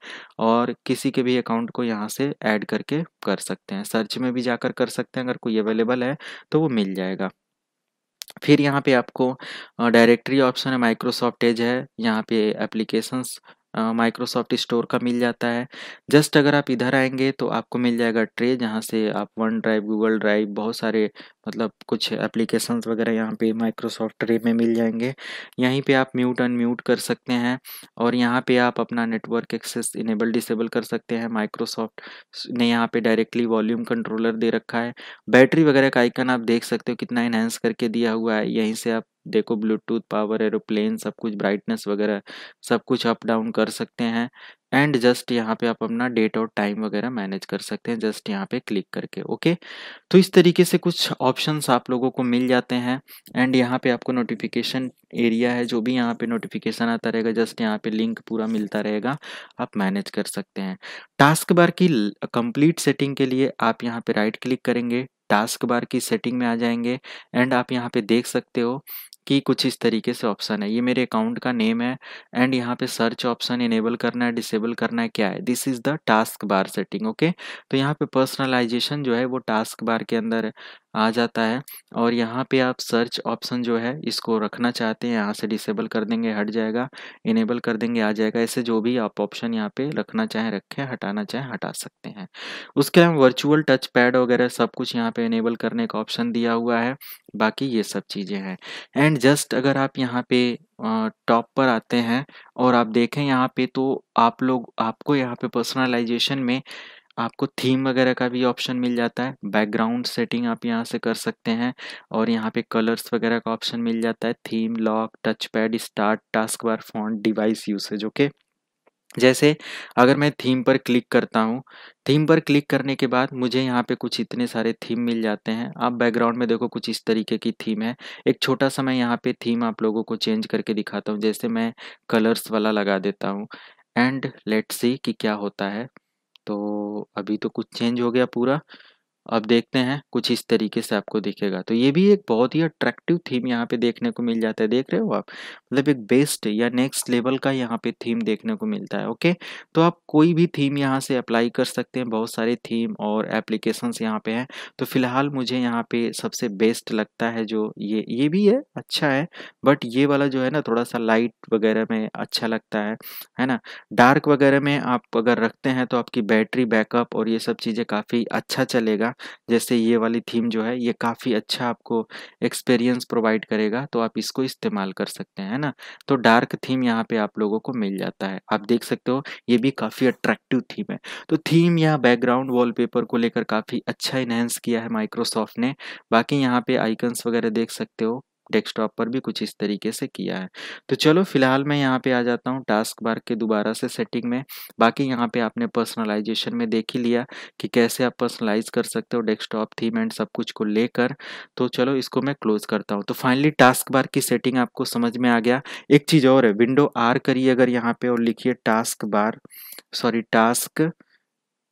और किसी के भी अकाउंट को यहाँ से ऐड करके कर सकते हैं सर्च में भी जाकर कर सकते हैं अगर कोई अवेलेबल अवेलेबल है तो वो मिल जाएगा फिर यहाँ पे आपको डायरेक्टरी ऑप्शन है माइक्रोसॉफ्ट एज है यहाँ पे एप्लीकेशंस माइक्रोसॉफ्ट स्टोर का मिल जाता है जस्ट अगर आप इधर आएंगे तो आपको मिल जाएगा ट्रे जहाँ से आप वन ड्राइव गूगल ड्राइव बहुत सारे मतलब कुछ एप्लीकेशंस वगैरह यहाँ पे माइक्रोसॉफ्ट ट्रे में मिल जाएंगे यहीं पे आप म्यूट अनम्यूट कर सकते हैं और यहाँ पे आप अपना नेटवर्क एक्सेस इनेबल डिसेबल कर सकते हैं माइक्रोसॉफ्ट ने यहाँ पर डायरेक्टली वॉल्यूम कंट्रोलर दे रखा है बैटरी वगैरह का आइकन आप देख सकते हो कितना इन्हेंस करके दिया हुआ है यहीं से आप देखो ब्लूटूथ पावर एरोप्लेन सब कुछ ब्राइटनेस वगैरह सब कुछ अप डाउन कर सकते हैं एंड जस्ट यहाँ पे आप अपना डेट और टाइम वगैरह मैनेज कर सकते हैं जस्ट यहाँ पे क्लिक करके ओके तो इस तरीके से कुछ ऑप्शंस आप लोगों को मिल जाते हैं एंड यहाँ पे आपको नोटिफिकेशन एरिया है जो भी यहाँ पे नोटिफिकेशन आता रहेगा जस्ट यहाँ पे लिंक पूरा मिलता रहेगा आप मैनेज कर सकते हैं टास्क बार की कंप्लीट सेटिंग के लिए आप यहाँ पे राइट क्लिक करेंगे टास्क बार की सेटिंग में आ जाएंगे एंड आप यहाँ पे देख सकते हो कि कुछ इस तरीके से ऑप्शन है ये मेरे अकाउंट का नेम है एंड यहाँ पे सर्च ऑप्शन इनेबल करना है डिसेबल करना है क्या है this is the taskbar setting okay तो यहाँ पे पर्सनलाइजेशन जो है वो टास्क बार के अंदर आ जाता है और यहाँ पे आप सर्च ऑप्शन जो है इसको रखना चाहते हैं यहाँ से डिसेबल कर देंगे हट जाएगा इनेबल कर देंगे आ जाएगा ऐसे जो भी आप ऑप्शन यहाँ पे रखना चाहें रखें हटाना चाहें हटा सकते हैं उसके अलावा वर्चुअल टच पैड वगैरह सब कुछ यहाँ पे इनेबल करने का ऑप्शन दिया हुआ है बाकी ये सब चीज़ें हैं एंड जस्ट अगर आप यहाँ पे टॉप पर आते हैं और आप देखें यहाँ पे तो आप लोग आपको यहाँ पे पर्सनलाइजेशन में आपको थीम वगैरह का भी ऑप्शन मिल जाता है बैकग्राउंड सेटिंग आप यहाँ से कर सकते हैं और यहाँ पे कलर्स वगैरह का ऑप्शन मिल जाता है theme lock touchpad start taskbar font device usage okay जैसे अगर मैं थीम पर क्लिक करता हूँ थीम पर क्लिक करने के बाद मुझे यहाँ पे कुछ इतने सारे थीम मिल जाते हैं आप बैकग्राउंड में देखो कुछ इस तरीके की थीम है एक छोटा सा मैं यहाँ पे थीम आप लोगों को चेंज करके दिखाता हूँ जैसे मैं कलर्स वाला लगा देता हूँ एंड लेट्स सी कि क्या होता है तो अभी तो कुछ चेंज हो गया पूरा अब देखते हैं कुछ इस तरीके से आपको दिखेगा तो ये भी एक बहुत ही अट्रैक्टिव थीम यहाँ पे देखने को मिल जाता है देख रहे हो आप मतलब एक बेस्ट या नेक्स्ट लेवल का यहाँ पे थीम देखने को मिलता है ओके तो आप कोई भी थीम यहाँ से अप्लाई कर सकते हैं बहुत सारे थीम और एप्लीकेशंस यहाँ पे हैं तो फिलहाल मुझे यहाँ पे सबसे बेस्ट लगता है जो ये ये भी है अच्छा है बट ये वाला जो है ना थोड़ा सा लाइट वगैरह में अच्छा लगता है है ना डार्क वगैरह में आप अगर रखते हैं तो आपकी बैटरी बैकअप और ये सब चीज़ें काफ़ी अच्छा चलेगा जैसे ये वाली थीम जो है ये काफ़ी अच्छा आपको एक्सपीरियंस प्रोवाइड करेगा तो आप इसको इस्तेमाल कर सकते हैं ना तो डार्क थीम यहाँ पे आप लोगों को मिल जाता है आप देख सकते हो ये भी काफ़ी अट्रैक्टिव थीम है तो थीम या बैकग्राउंड वॉलपेपर को लेकर काफ़ी अच्छा इनहेंस किया है माइक्रोसॉफ्ट ने बाकी यहाँ पे आइकन्स वगैरह देख सकते हो डेस्कटॉप पर भी कुछ इस तरीके से किया है तो चलो फिलहाल मैं यहाँ पे आ जाता हूँ टास्क बार के दोबारा से सेटिंग में बाकी यहाँ पे आपने पर्सनलाइजेशन में देख ही लिया कि कैसे आप पर्सनलाइज कर सकते हो डेस्कटॉप थीम एंड सब कुछ को लेकर तो चलो इसको मैं क्लोज करता हूँ तो फाइनली टास्क बार की सेटिंग आपको समझ में आ गया एक चीज़ और है विंडो आर करिए अगर यहाँ पे और लिखिए taskbar sorry task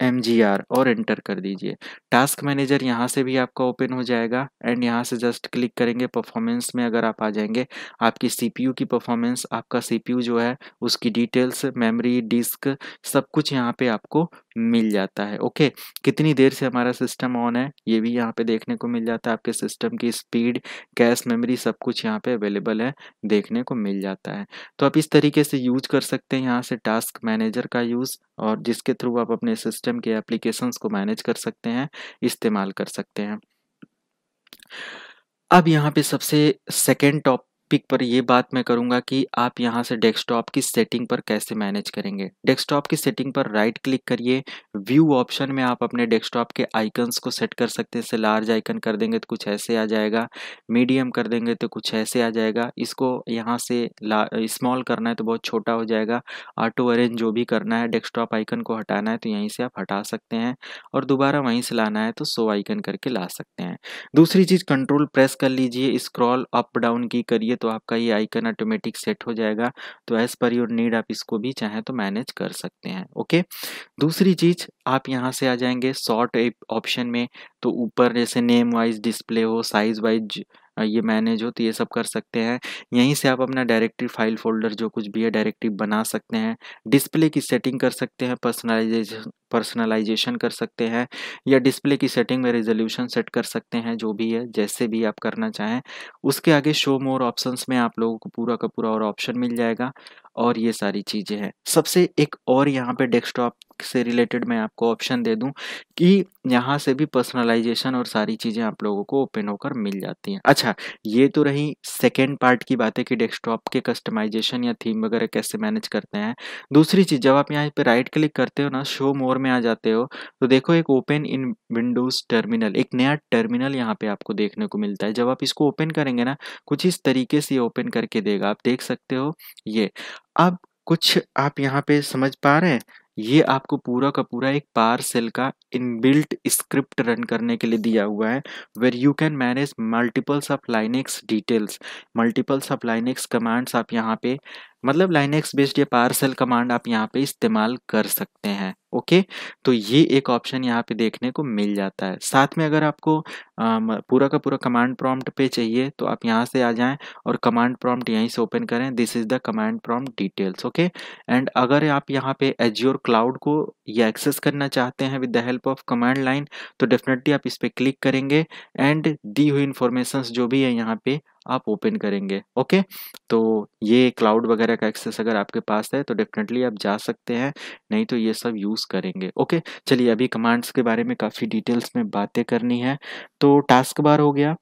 M G R और एंटर कर दीजिए टास्क मैनेजर यहाँ से भी आपका ओपन हो जाएगा एंड यहाँ से जस्ट क्लिक करेंगे परफॉर्मेंस में अगर आप आ जाएंगे आपकी सी पी यू की परफॉर्मेंस आपका सी पी यू जो है उसकी डिटेल्स मेमोरी डिस्क सब कुछ यहाँ पे आपको मिल जाता है ओके कितनी देर से हमारा सिस्टम ऑन है ये भी यहाँ पे देखने को मिल जाता है आपके सिस्टम की स्पीड कैश मेमोरी सब कुछ यहाँ पे अवेलेबल है देखने को मिल जाता है तो आप इस तरीके से यूज कर सकते हैं यहाँ से टास्क मैनेजर का यूज़ और जिसके थ्रू आप अपने सिस्टम के एप्लीकेशंस को मैनेज कर सकते हैं इस्तेमाल कर सकते हैं अब यहाँ पे सबसे सेकेंड टॉप टॉपिक पर ये बात मैं करूंगा कि आप यहाँ से डेस्कटॉप की सेटिंग पर कैसे मैनेज करेंगे डेस्कटॉप की सेटिंग पर राइट क्लिक करिए व्यू ऑप्शन में आप अपने डेस्कटॉप के आइकन्स को सेट कर सकते हैं जैसे लार्ज आइकन कर देंगे तो कुछ ऐसे आ जाएगा मीडियम कर देंगे तो कुछ ऐसे आ जाएगा इसको यहाँ से स्मॉल करना है तो बहुत छोटा हो जाएगा ऑटो अरेंज जो भी करना है डेस्कटॉप आइकन को हटाना है तो यहीं से आप हटा सकते हैं और दोबारा वहीं से लाना है तो सो आइकन करके ला सकते हैं दूसरी चीज़ कंट्रोल प्रेस कर लीजिए स्क्रॉल अप डाउन की करिए तो तो आपका ये आइकन ऑटोमेटिक सेट हो जाएगा तो एज़ पर योर नीड आप इसको भी चाहें तो मैनेज कर सकते हैं ओके दूसरी चीज़ आप यहाँ से आ जाएंगे शॉर्ट ऑप्शन में तो ऊपर जैसे नेम वाइज डिस्प्ले हो साइज़ वाइज ये मैनेज हो तो ये सब कर सकते हैं यहीं से आप अपना डायरेक्टिव फाइल फोल्डर जो कुछ भी है डायरेक्टिव बना सकते हैं डिस्प्ले की सेटिंग कर सकते हैं पर्सनलाइजेशन पर्सनलाइजेशन कर सकते हैं या डिस्प्ले की सेटिंग में रेजोल्यूशन सेट कर सकते हैं जो भी है जैसे भी आप करना चाहें उसके आगे शो मोर ऑप्शंस में आप लोगों को पूरा का पूरा और ऑप्शन मिल जाएगा और ये सारी चीज़ें हैं सबसे एक और यहाँ पे डेस्कटॉप से रिलेटेड मैं आपको ऑप्शन दे दूँ कि यहाँ से भी पर्सनलाइजेशन और सारी चीज़ें आप लोगों को ओपन होकर मिल जाती हैं अच्छा ये तो रही सेकेंड पार्ट की बात है कि डेस्कटॉप के कस्टमाइजेशन या थीम वगैरह कैसे मैनेज करते हैं दूसरी चीज़ जब आप यहाँ पर राइट क्लिक करते हो ना शो मोर में आ जाते हो तो देखो एक ओपन इन विंडोज़ टर्मिनल एक नया टर्मिनल यहाँ पर आपको देखने को मिलता है जब आप इसको ओपन करेंगे ना कुछ इस तरीके से ओपन करके देगा आप देख सकते हो ये अब कुछ आप यहाँ पे समझ पा रहे हैं ये आपको पूरा का पूरा एक पार सेल का इनबिल्ट स्क्रिप्ट रन करने के लिए दिया हुआ है where you can manage multiples of Linux details multiples of Linux commands आप यहाँ पे मतलब लाइनेक्स बेस्ड ये पार्सल कमांड आप यहाँ पे इस्तेमाल कर सकते हैं ओके तो ये एक ऑप्शन यहाँ पे देखने को मिल जाता है साथ में अगर आपको पूरा का पूरा कमांड प्रॉम्प्ट पे चाहिए तो आप यहाँ से आ जाएं और कमांड प्रॉम्प्ट यहीं से ओपन करें this is the command prompt details okay and अगर आप यहाँ पे एजियोर क्लाउड को ये एक्सेस करना चाहते हैं with the help of command line तो डेफिनेटली आप इस पर क्लिक करेंगे एंड दी हुई इन्फॉर्मेशन जो भी है यहाँ पे आप ओपन करेंगे ओके तो ये क्लाउड वगैरह का एक्सेस अगर आपके पास है तो डेफिनेटली आप जा सकते हैं नहीं तो ये सब यूज़ करेंगे ओके चलिए अभी कमांड्स के बारे में काफ़ी डिटेल्स में बातें करनी है तो टास्क बार हो गया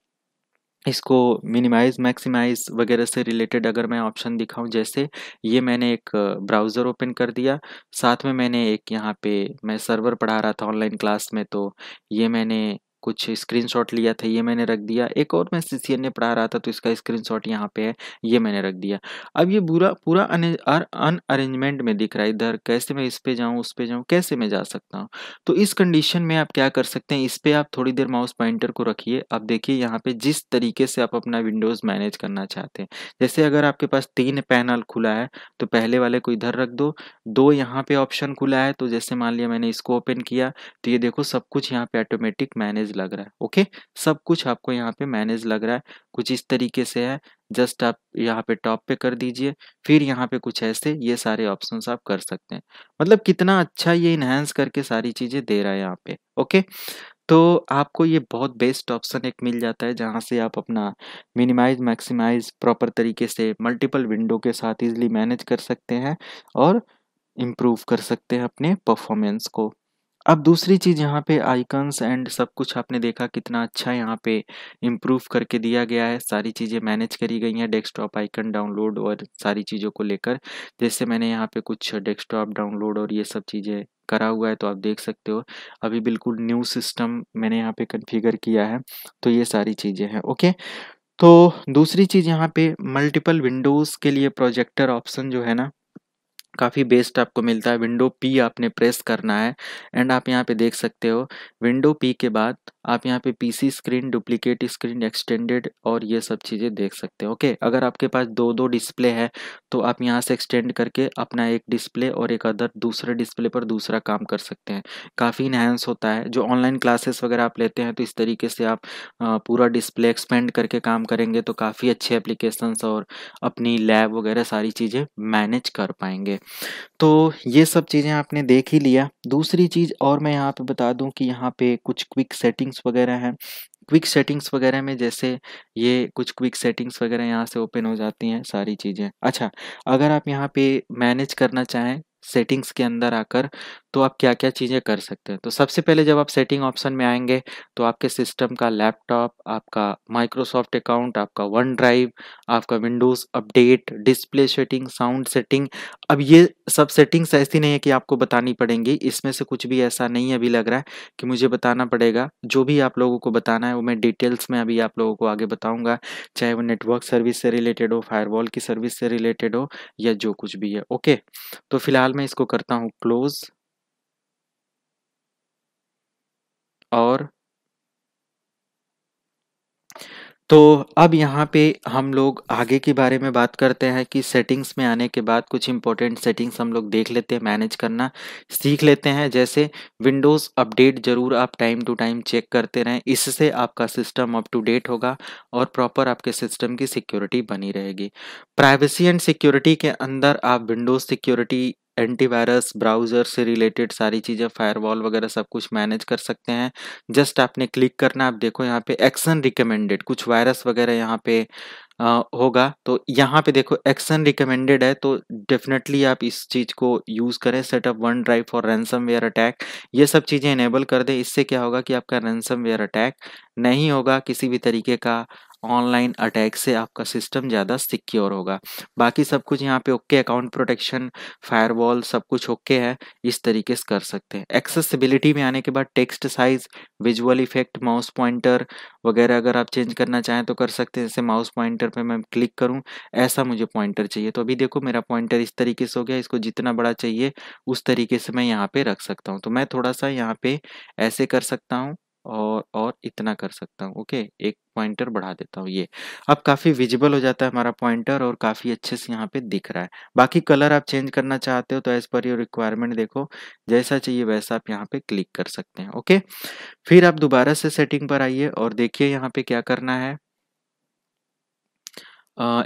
इसको मिनिमाइज मैक्सिमाइज वगैरह से रिलेटेड अगर मैं ऑप्शन दिखाऊं जैसे ये मैंने एक ब्राउज़र ओपन कर दिया साथ में मैंने एक यहाँ पे मैं सर्वर पढ़ा रहा था ऑनलाइन क्लास में तो ये मैंने कुछ स्क्रीनशॉट लिया था ये मैंने रख दिया एक और मैं सी सी एन ए पढ़ा रहा था तो इसका स्क्रीनशॉट यहाँ पे है ये मैंने रख दिया अब ये बुरा पूरा अरेंजमेंट में दिख रहा है इधर कैसे मैं इस पर जाऊँ उस पर जाऊँ कैसे मैं जा सकता हूँ तो इस कंडीशन में आप क्या कर सकते हैं इस पर आप थोड़ी देर माउस पॉइंटर को रखिए आप देखिए यहाँ पे जिस तरीके से आप अपना विंडोज़ मैनेज करना चाहते हैं जैसे अगर आपके पास तीन पैनल खुला है तो पहले वाले को इधर रख दो दो यहाँ पे ऑप्शन खुला है तो जैसे मान लिया मैंने इसको ओपन किया तो ये देखो सब कुछ यहाँ पे ऑटोमेटिक मैनेज लग रहा है ओके सब कुछ आपको यहाँ पे मैनेज लग रहा है कुछ इस तरीके से है जस्ट आप यहाँ पे टॉप पे कर दीजिए फिर यहाँ पे कुछ ऐसे ये सारे ऑप्शन आप कर सकते हैं मतलब कितना अच्छा ये इन्हेंस करके सारी चीज़ें दे रहा है यहाँ पे ओके तो आपको ये बहुत बेस्ट ऑप्शन एक मिल जाता है जहाँ से आप अपना मिनिमाइज मैक्सिमाइज प्रॉपर तरीके से मल्टीपल विंडो के साथ इजली मैनेज कर सकते हैं और इम्प्रूव कर सकते हैं अपने परफॉर्मेंस को अब दूसरी चीज़ यहाँ पे आइकन्स एंड सब कुछ आपने देखा कितना अच्छा यहाँ पे इम्प्रूव करके दिया गया है सारी चीज़ें मैनेज करी गई हैं डेस्कटॉप आइकन डाउनलोड और सारी चीज़ों को लेकर जैसे मैंने यहाँ पे कुछ डेस्कटॉप डाउनलोड और ये सब चीज़ें करा हुआ है तो आप देख सकते हो अभी बिल्कुल न्यू सिस्टम मैंने यहाँ पर कन्फिगर किया है तो ये सारी चीज़ें हैं ओके तो दूसरी चीज़ यहाँ पे मल्टीपल विंडोज़ के लिए प्रोजेक्टर ऑप्शन जो है ना काफ़ी बेस्ट आपको मिलता है विंडो पी आपने प्रेस करना है एंड आप यहाँ पे देख सकते हो विंडो पी के बाद आप यहाँ पे PC screen duplicate screen extended और ये सब चीज़ें देख सकते हैं ओके अगर आपके पास दो दो डिस्प्ले है तो आप यहाँ से एक्सटेंड करके अपना एक डिस्प्ले और एक अदर दूसरे डिस्प्ले पर दूसरा काम कर सकते हैं काफ़ी इन्हेंस होता है जो ऑनलाइन क्लासेस वगैरह आप लेते हैं तो इस तरीके से आप पूरा डिस्प्ले एक्सपेंड करके काम करेंगे तो काफ़ी अच्छे एप्लीकेशंस और अपनी लैब वगैरह सारी चीज़ें मैनेज कर पाएंगे तो ये सब चीज़ें आपने देख ही लिया दूसरी चीज़ और मैं यहाँ पर बता दूँ कि यहाँ पर कुछ क्विक सेटिंग सेटिंग्स वगैरह हैं क्विक सेटिंग्स वगैरह में जैसे ये कुछ क्विक सेटिंग्स वगैरह यहाँ से ओपन हो जाती हैं सारी चीज़ें अच्छा अगर आप यहाँ पे मैनेज करना चाहें सेटिंग्स के अंदर आकर तो आप क्या क्या चीज़ें कर सकते हैं तो सबसे पहले जब आप सेटिंग ऑप्शन में आएंगे तो आपके सिस्टम का लैपटॉप आपका माइक्रोसॉफ्ट अकाउंट आपका वन ड्राइव आपका Windows update display setting sound setting अब ये सब सेटिंग्स ऐसी नहीं है कि आपको बतानी पड़ेंगी इसमें से कुछ भी ऐसा नहीं अभी लग रहा है कि मुझे बताना पड़ेगा जो भी आप लोगों को बताना है वो मैं डिटेल्स में अभी आप लोगों को आगे बताऊँगा चाहे वो नेटवर्क सर्विस से रिलेटेड हो फायरवॉल की सर्विस से रिलेटेड हो या जो कुछ भी है ओके तो फिलहाल मैं इसको करता हूँ क्लोज़ और तो अब यहाँ पे हम लोग आगे के बारे में बात करते हैं कि सेटिंग्स में आने के बाद कुछ इंपॉर्टेंट सेटिंग्स हम लोग देख लेते हैं मैनेज करना सीख लेते हैं जैसे विंडोज़ अपडेट ज़रूर आप टाइम टू टाइम चेक करते रहें इससे आपका सिस्टम अप टू डेट होगा और प्रॉपर आपके सिस्टम की सिक्योरिटी बनी रहेगी प्राइवेसी एंड सिक्योरिटी के अंदर आप विंडोज़ सिक्योरिटी एंटीवायरस ब्राउज़र से रिलेटेड सारी चीज़ें फायरवॉल वगैरह सब कुछ मैनेज कर सकते हैं जस्ट आपने क्लिक करना आप देखो यहाँ पे एक्शन रिकमेंडेड कुछ वायरस वगैरह यहाँ पे आ, होगा तो यहाँ पे देखो एक्शन रिकमेंडेड है तो डेफिनेटली आप इस चीज़ को यूज़ करें setup OneDrive for ransomware attack ये सब चीज़ें इनेबल कर दें इससे क्या होगा कि आपका रैनसम वेयर अटैक नहीं होगा किसी भी तरीके का ऑनलाइन अटैक से आपका सिस्टम ज़्यादा सिक्योर होगा बाकी सब कुछ यहाँ पे ओके अकाउंट प्रोटेक्शन फायरवॉल सब कुछ ओके है इस तरीके से कर सकते हैं एक्सेसिबिलिटी में आने के बाद text size visual effect mouse pointer वगैरह अगर आप चेंज करना चाहें तो कर सकते हैं जैसे माउस पॉइंटर पर मैं क्लिक करूँ ऐसा मुझे पॉइंटर चाहिए तो अभी देखो मेरा पॉइंटर इस तरीके से हो गया इसको जितना बड़ा चाहिए उस तरीके से मैं यहाँ पर रख सकता हूँ तो मैं थोड़ा सा यहाँ पर ऐसे कर सकता हूँ और और इतना कर सकता हूँ ओके एक पॉइंटर बढ़ा देता हूँ ये अब काफ़ी विजिबल हो जाता है हमारा पॉइंटर और काफ़ी अच्छे से यहाँ पे दिख रहा है बाकी कलर आप चेंज करना चाहते हो तो एज़ पर योर रिक्वायरमेंट देखो जैसा चाहिए वैसा आप यहाँ पे क्लिक कर सकते हैं ओके फिर आप दोबारा से सेटिंग पर आइए और देखिए यहाँ पे क्या करना है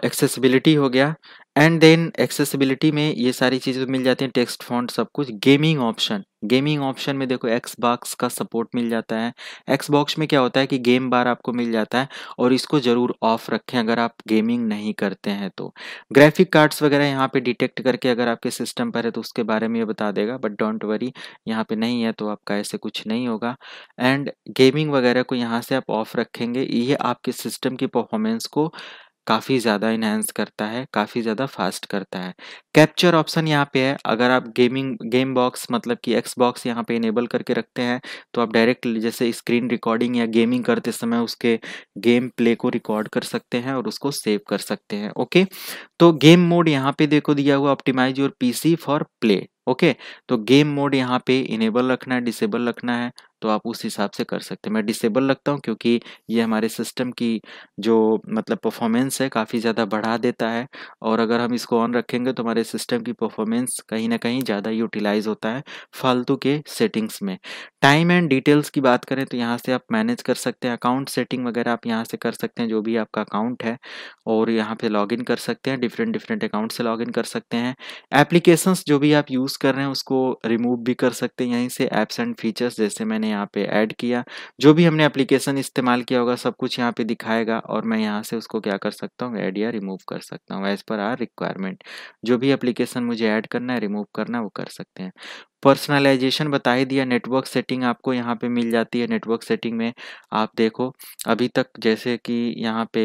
एक्सेसिबिलिटी uh, हो गया एंड देन एक्सेसिबिलिटी में ये सारी चीज़ें तो मिल जाती हैं टेक्स्ट फॉन्ट सब कुछ गेमिंग ऑप्शन गेमिंग ऑप्शन में देखो एक्स बॉक्स का सपोर्ट मिल जाता है एक्स बॉक्स में क्या होता है कि गेम बार आपको मिल जाता है और इसको ज़रूर ऑफ रखें अगर आप गेमिंग नहीं करते हैं तो ग्राफिक कार्ड्स वगैरह यहाँ पे डिटेक्ट करके अगर आपके सिस्टम पर है तो उसके बारे में ये बता देगा बट डोंट वरी यहाँ पे नहीं है तो आपका ऐसे कुछ नहीं होगा एंड गेमिंग वगैरह को यहाँ से आप ऑफ रखेंगे ये आपके सिस्टम की परफॉर्मेंस को काफ़ी ज़्यादा इन्हेंस करता है काफ़ी ज़्यादा फास्ट करता है कैप्चर ऑप्शन यहाँ पे है अगर आप गेमिंग गेम बॉक्स मतलब कि एक्स बॉक्स यहाँ पे इनेबल करके रखते हैं तो आप डायरेक्ट जैसे स्क्रीन रिकॉर्डिंग या गेमिंग करते समय उसके गेम प्ले को रिकॉर्ड कर सकते हैं और उसको सेव कर सकते हैं ओके तो गेम मोड यहाँ पे देखो दिया हुआ optimize your P for play okay okay, तो गेम मोड यहाँ पे इनेबल रखना है डिसेबल रखना है तो आप उस हिसाब से कर सकते हैं मैं डिसेबल रखता हूँ क्योंकि ये हमारे सिस्टम की जो मतलब परफॉर्मेंस है काफ़ी ज़्यादा बढ़ा देता है और अगर हम इसको ऑन रखेंगे तो हमारे सिस्टम की परफॉर्मेंस कहीं ना कहीं ज़्यादा यूटिलाइज होता है फालतू के सेटिंग्स में टाइम एंड डिटेल्स की बात करें तो यहाँ से आप मैनेज कर सकते हैं अकाउंट सेटिंग वगैरह आप यहाँ से कर सकते हैं जो भी आपका अकाउंट है और यहाँ पर लॉग कर सकते हैं डिफरेंट डिफरेंट अकाउंट से लॉग कर सकते हैं एप्लीकेशंस जो भी आप यूज़ कर रहे हैं उसको रिमूव भी कर सकते हैं यहीं से एप्स एंड फीचर्स जैसे मैंने मैंने यहाँ पे ऐड किया जो भी हमने एप्लीकेशन इस्तेमाल किया होगा सब कुछ यहाँ पे दिखाएगा और मैं यहाँ से उसको क्या कर सकता हूँ ऐड या रिमूव कर सकता हूँ एज़ पर आर रिक्वायरमेंट जो भी एप्लीकेशन मुझे ऐड करना है रिमूव करना है वो कर सकते हैं पर्सनलाइजेशन बता ही दिया नेटवर्क सेटिंग आपको यहाँ पे मिल जाती है नेटवर्क सेटिंग में आप देखो अभी तक जैसे कि यहाँ पे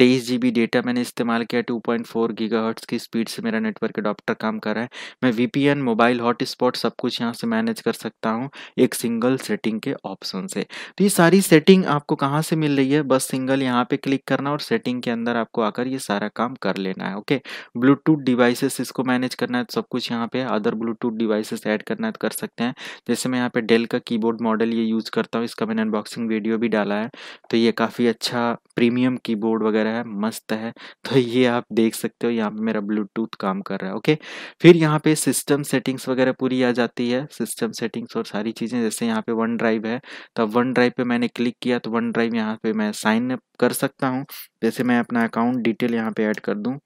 तेईस जी बी डेटा मैंने इस्तेमाल किया two point four gigahertz की स्पीड से मेरा नेटवर्क अडॉप्टर काम कर रहा है मैं V P N mobile hotspot सब कुछ यहाँ से मैनेज कर सकता हूँ एक सिंगल सेटिंग के ऑप्शन से तो ये सारी सेटिंग आपको कहाँ से मिल रही है बस सिंगल यहाँ पे क्लिक करना और सेटिंग के अंदर आपको आकर ये सारा काम कर लेना है ओके ब्लूटूथ डिवाइसेस इसको मैनेज करना है सब कुछ यहाँ पे अदर ब्लूटूथ डिवाइसेस ऐड करना है तो कर सकते हैं जैसे मैं यहाँ पे डेल का कीबोर्ड मॉडल ये यूज़ करता हूँ इसका मैंने अनबॉक्सिंग वीडियो भी डाला है तो ये काफ़ी अच्छा प्रीमियम कीबोर्ड वगैरह रहा है मस्त है तो ये आप देख सकते हो यहाँ पे मेरा ब्लूटूथ काम कर रहा है ओके फिर यहाँ पे सिस्टम सेटिंग्स वगैरह पूरी आ जाती है सिस्टम सेटिंग्स और सारी चीज़ें जैसे यहाँ पे वन ड्राइव है तो वन ड्राइव पे मैंने क्लिक किया तो वन ड्राइव यहाँ पे मैं साइन अप कर सकता हूँ जैसे मैं अपना अकाउंट डिटेल यहाँ पे ऐड कर दूँ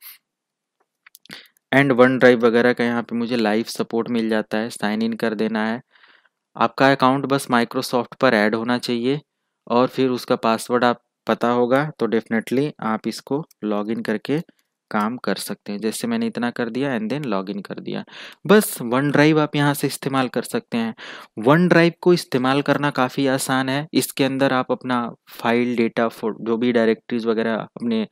एंड वन ड्राइव वगैरह का यहाँ पे मुझे लाइव सपोर्ट मिल जाता है साइन इन कर देना है आपका अकाउंट बस माइक्रोसॉफ्ट पर ऐड होना चाहिए और फिर उसका पासवर्ड आप पता होगा तो डेफिनेटली आप इसको लॉगिन करके काम कर सकते हैं जैसे मैंने इतना कर दिया एंड देन लॉगिन कर दिया बस वन ड्राइव आप यहाँ से इस्तेमाल कर सकते हैं वन ड्राइव को इस्तेमाल करना काफ़ी आसान है इसके अंदर आप अपना फाइल डेटा जो भी डायरेक्टरीज वगैरह अपने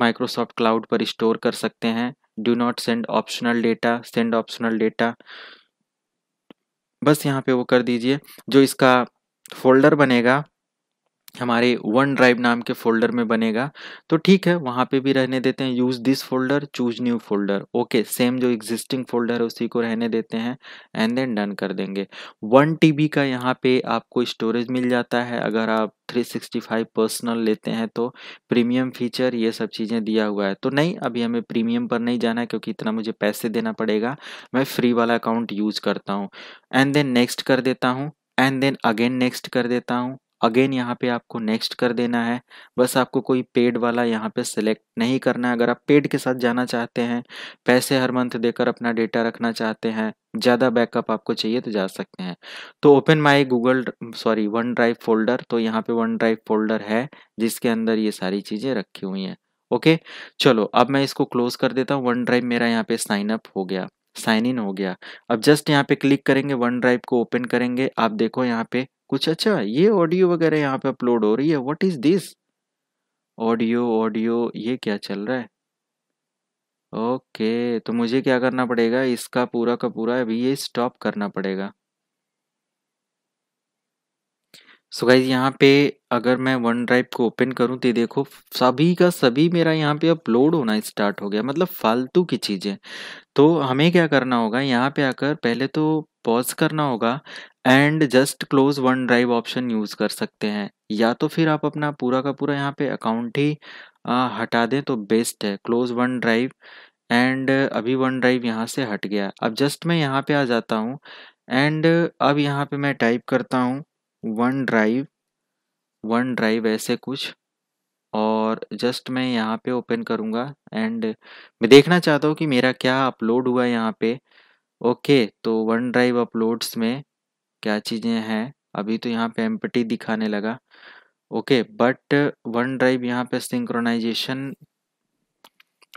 माइक्रोसॉफ्ट क्लाउड पर स्टोर कर सकते हैं do not send optional data send optional data बस यहाँ पे वो कर दीजिए जो इसका फोल्डर बनेगा हमारे वन ड्राइव नाम के फोल्डर में बनेगा तो ठीक है वहाँ पे भी रहने देते हैं use this folder choose new folder okay same जो एग्जिस्टिंग फोल्डर है उसी को रहने देते हैं एंड देन डन कर देंगे वन टी का यहाँ पे आपको स्टोरेज मिल जाता है अगर आप 365 पर्सनल लेते हैं तो प्रीमियम फीचर ये सब चीज़ें दिया हुआ है तो नहीं अभी हमें प्रीमियम पर नहीं जाना है क्योंकि इतना मुझे पैसे देना पड़ेगा मैं फ्री वाला अकाउंट यूज़ करता हूँ एंड देन नेक्स्ट कर देता हूँ एंड देन अगेन नेक्स्ट कर देता हूँ अगेन यहाँ पे आपको नेक्स्ट कर देना है बस आपको कोई पेड वाला यहाँ पे सिलेक्ट नहीं करना है अगर आप पेड के साथ जाना चाहते हैं पैसे हर मंथ देकर अपना डेटा रखना चाहते हैं ज़्यादा बैकअप आपको चाहिए तो जा सकते हैं तो open my Google sorry OneDrive folder तो यहाँ पे वन ड्राइव फोल्डर है जिसके अंदर ये सारी चीज़ें रखी हुई हैं ओके चलो अब मैं इसको क्लोज कर देता हूँ वन ड्राइव मेरा यहाँ पे साइन अप हो गया साइन इन हो गया अब जस्ट यहाँ पे क्लिक करेंगे वन ड्राइव को ओपन करेंगे आप देखो यहाँ पे कुछ अच्छा ये ऑडियो वगैरह यहाँ पे अपलोड हो रही है what is this audio audio ये क्या चल रहा है ओके okay, तो मुझे क्या करना पड़ेगा इसका पूरा का पूरा अभी ये स्टॉप करना पड़ेगा सो so गाइज यहाँ पे अगर मैं वन ड्राइव को ओपन करूँ तो देखो सभी का सभी मेरा यहाँ पे अपलोड होना स्टार्ट हो गया मतलब फालतू की चीज़ें तो हमें क्या करना होगा यहाँ पे आकर पहले तो पॉज करना होगा and just close OneDrive option use कर सकते हैं या तो फिर आप अपना पूरा का पूरा यहाँ पे अकाउंट ही आ, हटा दें तो बेस्ट है क्लोज वन ड्राइव एंड अभी वन ड्राइव यहाँ से हट गया अब जस्ट मैं यहाँ पे आ जाता हूँ एंड अब यहाँ पे मैं टाइप करता हूँ वन ड्राइव वन ड्राइव ऐसे कुछ और जस्ट मैं यहाँ पे ओपन करूँगा एंड मैं देखना चाहता हूँ कि मेरा क्या अपलोड हुआ यहाँ पे ओके तो वन ड्राइव अपलोड्स में क्या चीज़ें हैं अभी तो यहाँ पे एम्पटी दिखाने लगा ओके बट वन ड्राइव यहाँ पे सिंक्रोनाइजेशन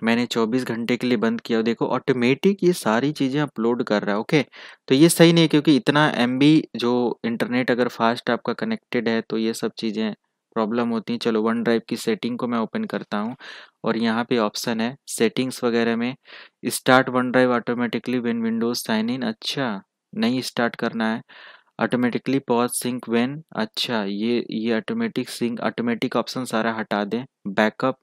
मैंने 24 घंटे के लिए बंद किया देखो ऑटोमेटिक ये सारी चीज़ें अपलोड कर रहा है ओके तो ये सही नहीं है क्योंकि इतना एम जो इंटरनेट अगर फास्ट आपका कनेक्टेड है तो ये सब चीज़ें प्रॉब्लम होती हैं चलो वन ड्राइव की सेटिंग को मैं ओपन करता हूँ और यहाँ पे ऑप्शन है सेटिंग्स वगैरह में start OneDrive automatically win Windows sign in अच्छा नहीं स्टार्ट करना है ऑटोमेटिकली पॉज सिंक वेन अच्छा ये ये ऑटोमेटिक सिंक ऑटोमेटिक ऑप्शन सारा हटा दें बैकअप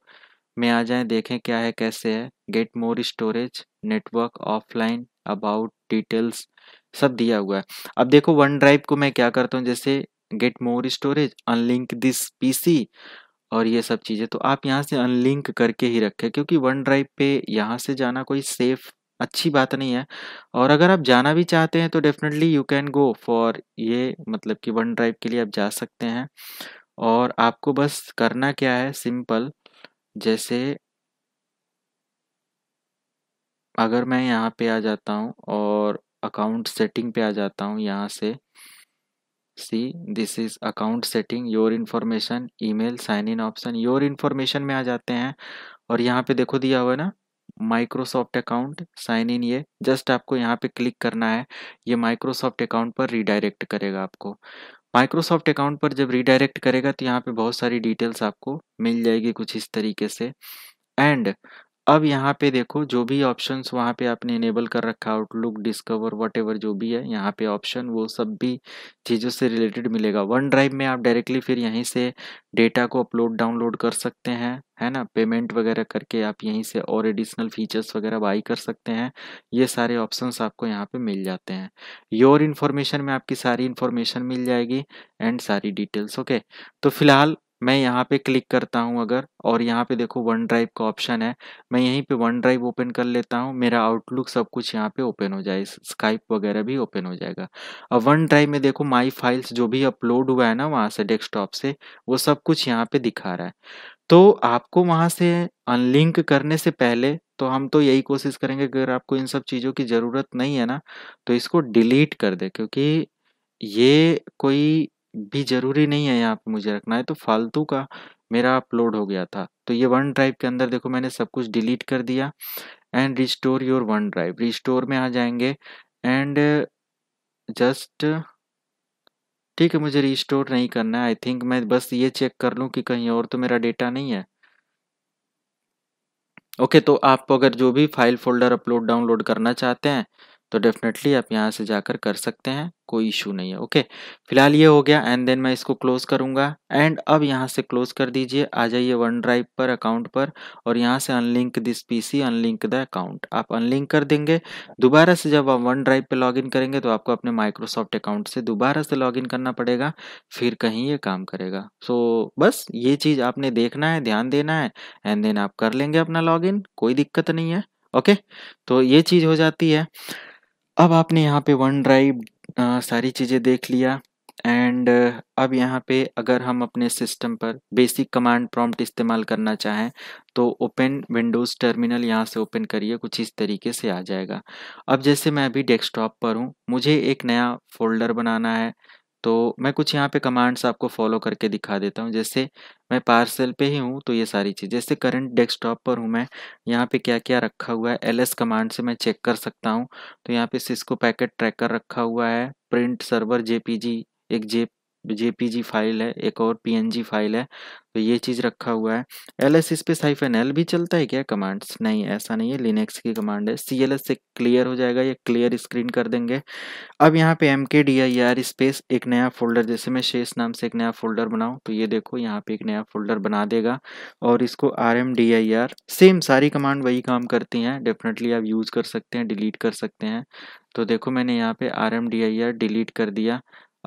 में आ जाएं देखें क्या है कैसे है get more storage network offline about details सब दिया हुआ है अब देखो वन ड्राइव को मैं क्या करता हूँ जैसे get more storage unlink this P और ये सब चीज़ें तो आप यहाँ से अनलिंक करके ही रखें क्योंकि वन ड्राइव पे यहाँ से जाना कोई सेफ अच्छी बात नहीं है और अगर आप जाना भी चाहते हैं तो definitely you can go for ये मतलब कि वन ड्राइव के लिए आप जा सकते हैं और आपको बस करना क्या है सिंपल जैसे अगर मैं यहाँ पे आ जाता हूँ और अकाउंट सेटिंग पे आ जाता हूँ यहाँ से see this is account setting your information email sign in option your information में आ जाते हैं और यहाँ पे देखो दिया हुआ ना माइक्रोसॉफ्ट अकाउंट साइन इन ये जस्ट आपको यहाँ पे क्लिक करना है ये माइक्रोसॉफ्ट अकाउंट पर रीडायरेक्ट करेगा आपको माइक्रोसॉफ्ट अकाउंट पर जब रीडायरेक्ट करेगा तो यहाँ पे बहुत सारी डिटेल्स आपको मिल जाएगी कुछ इस तरीके से एंड अब यहाँ पे देखो जो भी ऑप्शंस वहाँ पे आपने इनेबल कर रखा आउटलुक डिस्कवर वट जो भी है यहाँ पे ऑप्शन वो सब भी चीज़ों से रिलेटेड मिलेगा वन ड्राइव में आप डायरेक्टली फिर यहीं से डेटा को अपलोड डाउनलोड कर सकते हैं है ना पेमेंट वगैरह करके आप यहीं से और एडिशनल फीचर्स वगैरह बाई कर सकते हैं ये सारे ऑप्शंस आपको यहाँ पे मिल जाते हैं योर इन्फॉर्मेशन में आपकी सारी इन्फॉर्मेशन मिल जाएगी एंड सारी डिटेल्स ओके तो फिलहाल मैं यहाँ पे क्लिक करता हूँ अगर और यहाँ पे देखो वन ड्राइव का ऑप्शन है मैं यहीं पे वन ड्राइव ओपन कर लेता हूँ मेरा आउटलुक सब कुछ यहाँ पे ओपन हो जाए स्काइप वगैरह भी ओपन हो जाएगा अब वन ड्राइव में देखो माई फाइल्स जो भी अपलोड हुआ है ना वहाँ से डेस्कटॉप से वो सब कुछ यहाँ पे दिखा रहा है तो आपको वहाँ से अनलिंक करने से पहले तो हम तो यही कोशिश करेंगे अगर आपको इन सब चीज़ों की ज़रूरत नहीं है ना तो इसको डिलीट कर दे क्योंकि ये कोई भी ज़रूरी नहीं है यहाँ पे मुझे रखना है तो फालतू का मेरा अपलोड हो गया था तो ये वन ड्राइव के अंदर देखो मैंने सब कुछ डिलीट कर दिया and restore your OneDrive restore में आ जाएंगे एंड जस्ट ठीक है मुझे रिस्टोर नहीं करना है आई थिंक मैं बस ये चेक कर लूँ कि कहीं और तो मेरा डेटा नहीं है ओके okay, तो आप अगर जो भी फाइल फोल्डर अपलोड डाउनलोड करना चाहते हैं तो डेफिनेटली आप यहाँ से जाकर कर सकते हैं कोई इशू नहीं है ओके फिलहाल ये हो गया एंड देन मैं इसको क्लोज करूंगा एंड अब यहाँ से क्लोज कर दीजिए आ जाइए वन ड्राइव पर अकाउंट पर और यहाँ से unlink this PC unlink the account आप अनलिंक कर देंगे दोबारा से जब आप वन ड्राइव पर इन करेंगे तो आपको अपने माइक्रोसॉफ्ट अकाउंट से दोबारा से इन करना पड़ेगा फिर कहीं ये काम करेगा सो so, बस ये चीज़ आपने देखना है ध्यान देना है एंड देन आप कर लेंगे अपना इन कोई दिक्कत नहीं है ओके तो ये चीज़ हो जाती है अब आपने यहाँ पे वन ड्राइव सारी चीज़ें देख लिया एंड अब यहाँ पे अगर हम अपने सिस्टम पर बेसिक कमांड प्रॉम्प्ट इस्तेमाल करना चाहें तो ओपन विंडोज़ टर्मिनल यहाँ से ओपन करिए कुछ इस तरीके से आ जाएगा अब जैसे मैं अभी डेस्कटॉप पर हूँ मुझे एक नया फोल्डर बनाना है तो मैं कुछ यहाँ पे कमांड्स आपको फॉलो करके दिखा देता हूँ जैसे मैं पार्सल पे ही हूँ तो ये सारी चीज़ जैसे करंट डेस्कटॉप पर हूँ मैं यहाँ पे क्या क्या रखा हुआ है एल एस कमांड से मैं चेक कर सकता हूँ तो यहाँ पे सिस्को पैकेट ट्रैकर रखा हुआ है print server J P G एक जे जेपीजी फाइल है एक और पीएनजी फाइल है तो ये चीज़ रखा हुआ है L S space N L भी चलता है क्या कमांड्स नहीं ऐसा नहीं है लिनेक्स की कमांड है सी एल एस से क्लियर हो जाएगा या क्लियर स्क्रीन कर देंगे अब यहाँ पे एम के डी आई आर स्पेस एक नया फोल्डर जैसे मैं शेष नाम से एक नया फोल्डर बनाऊँ तो ये देखो यहाँ पे एक नया फोल्डर बना देगा और इसको R M D I R same सारी कमांड वही काम करती हैं डेफिनेटली आप यूज़ कर सकते हैं डिलीट कर सकते हैं तो देखो मैंने यहाँ पे R M D I R delete कर दिया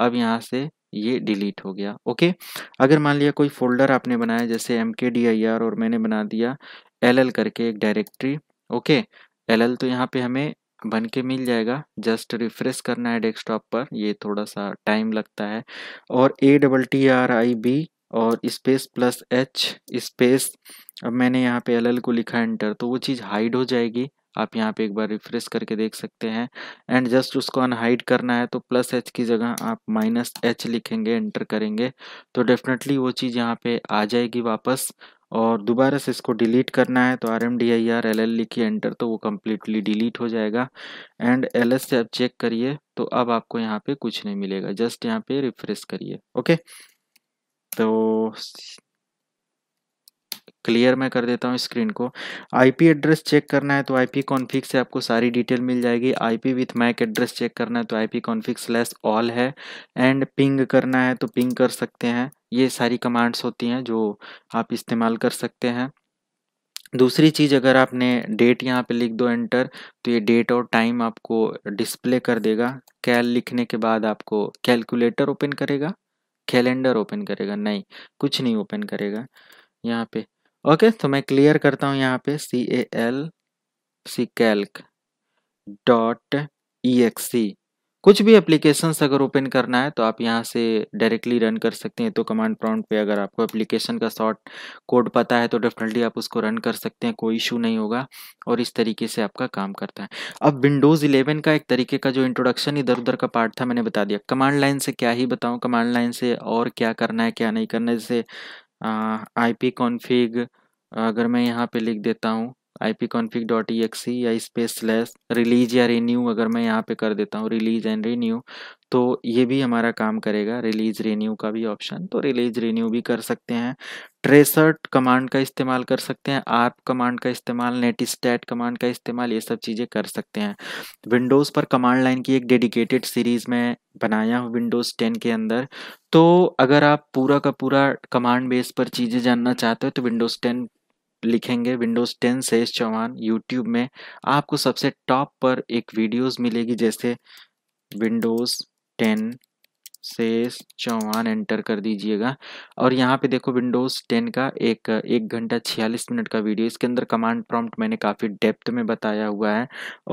अब यहाँ से ये डिलीट हो गया ओके अगर मान लिया कोई फोल्डर आपने बनाया जैसे एम के डी आई आर और मैंने बना दिया एल एल करके एक डायरेक्ट्री ओके एल एल तो यहाँ पे हमें बन के मिल जाएगा जस्ट रिफ्रेश करना है डेस्कटॉप पर ये थोड़ा सा टाइम लगता है और A double T R I B और स्पेस प्लस एच स्पेस अब मैंने यहाँ पे एल एल को लिखा एंटर तो वो चीज़ हाइड हो जाएगी आप यहाँ पे एक बार रिफ्रेश करके देख सकते हैं एंड जस्ट उसको अनहाइड करना है तो प्लस एच की जगह आप माइनस एच लिखेंगे एंटर करेंगे तो डेफिनेटली वो चीज़ यहाँ पे आ जाएगी वापस और दोबारा से इसको डिलीट करना है तो R M D I R L L लिखिए एंटर तो वो कम्प्लीटली डिलीट हो जाएगा एंड एल एस से आप चेक करिए तो अब आपको यहाँ पे कुछ नहीं मिलेगा जस्ट यहाँ पे रिफ्रेश करिए ओके तो क्लियर मैं कर देता हूँ स्क्रीन को आईपी एड्रेस चेक करना है तो आईपी कॉन्फ़िग से आपको सारी डिटेल मिल जाएगी IP with MAC address check करना है तो आईपी कॉन्फ़िग स्लैश ऑल है एंड पिंग करना है तो पिंग कर सकते हैं ये सारी कमांड्स होती हैं जो आप इस्तेमाल कर सकते हैं दूसरी चीज़ अगर आपने डेट यहाँ पे लिख दो एंटर तो ये डेट और टाइम आपको डिस्प्ले कर देगा कैल लिखने के बाद आपको कैलकुलेटर ओपन करेगा कैलेंडर ओपन करेगा नहीं कुछ नहीं ओपन करेगा यहाँ पे ओके तो मैं क्लियर करता हूँ यहाँ पे C A L C calc dot E X C कुछ भी एप्लीकेशन अगर ओपन करना है तो आप यहाँ से डायरेक्टली रन कर सकते हैं तो कमांड प्रॉम्प्ट पे अगर आपको एप्लीकेशन का शॉर्ट कोड पता है तो डेफिनेटली आप उसको रन कर सकते हैं कोई इशू नहीं होगा और इस तरीके से आपका काम करता है अब विंडोज़ 11 का एक तरीके का जो इंट्रोडक्शन इधर उधर का पार्ट था मैंने बता दिया कमांड लाइन से क्या ही बताऊँ कमांड लाइन से और क्या करना है क्या नहीं करना है जैसे आई पी कॉन्फिग अगर मैं यहाँ पे लिख देता हूँ I P config dot E XE या स्पेस स्लैश रिलीज या रीन्यू अगर मैं यहाँ पे कर देता हूँ रिलीज एंड रीन्यू तो ये भी हमारा काम करेगा रिलीज रेन्यू का भी ऑप्शन तो रिलीज रेन्यू भी कर सकते हैं ट्रेसर्ट कमांड का इस्तेमाल कर सकते हैं आर्प कमांड का इस्तेमाल नेट स्टैट कमांड का इस्तेमाल ये सब चीज़ें कर सकते हैं विंडोज़ पर कमांड लाइन की एक डेडिकेटेड सीरीज़ में बनाया हूँ विंडोज़ टेन के अंदर तो अगर आप पूरा का पूरा कमांड बेस पर चीज़ें जानना चाहते हो तो विंडोज़ टेन लिखेंगे विंडोज़ टेन से चौहान यूट्यूब में आपको सबसे टॉप पर एक वीडियोज़ मिलेगी जैसे विंडोज़ 10 शेष चौहान एंटर कर दीजिएगा और यहाँ पे देखो विंडोज़ टेन का एक एक घंटा छियालीस मिनट का वीडियो इसके अंदर कमांड प्रॉम्प्ट मैंने काफ़ी डेप्थ में बताया हुआ है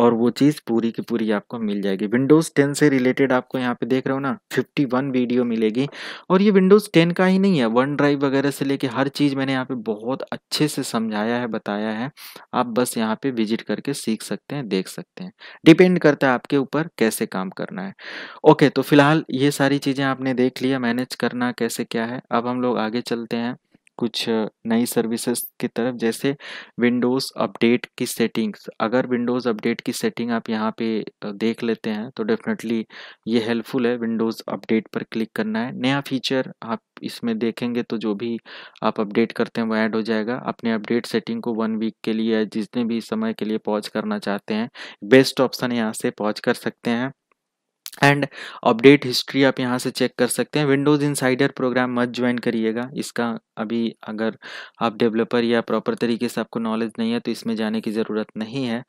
और वो चीज़ पूरी की पूरी आपको मिल जाएगी विंडोज़ टेन से रिलेटेड आपको यहाँ पे देख रहे हो ना फिफ्टी वन वीडियो मिलेगी और ये विंडोज़ टेन का ही नहीं है वन ड्राइव वगैरह से लेके हर चीज़ मैंने यहाँ पे बहुत अच्छे से समझाया है बताया है आप बस यहाँ पे विजिट करके सीख सकते हैं देख सकते हैं डिपेंड करता है आपके ऊपर कैसे काम करना है ओके तो फिलहाल ये सारी सारी चीज़ें आपने देख लिया मैनेज करना कैसे क्या है अब हम लोग आगे चलते हैं कुछ नई सर्विसेज की तरफ जैसे विंडोज़ अपडेट की सेटिंग्स अगर विंडोज़ अपडेट की सेटिंग आप यहाँ पे देख लेते हैं तो डेफिनेटली ये हेल्पफुल है विंडोज़ अपडेट पर क्लिक करना है नया फीचर आप इसमें देखेंगे तो जो भी आप अपडेट करते हैं वो ऐड हो जाएगा अपने अपडेट सेटिंग को वन वीक के लिए जितने भी समय के लिए पॉज करना चाहते हैं बेस्ट ऑप्शन यहाँ से पॉज कर सकते हैं एंड अपडेट हिस्ट्री आप यहाँ से चेक कर सकते हैं विंडोज़ इनसाइडर प्रोग्राम मत ज्वाइन करिएगा इसका अभी अगर आप डेवलपर या प्रॉपर तरीके से आपको नॉलेज नहीं है तो इसमें जाने की ज़रूरत नहीं है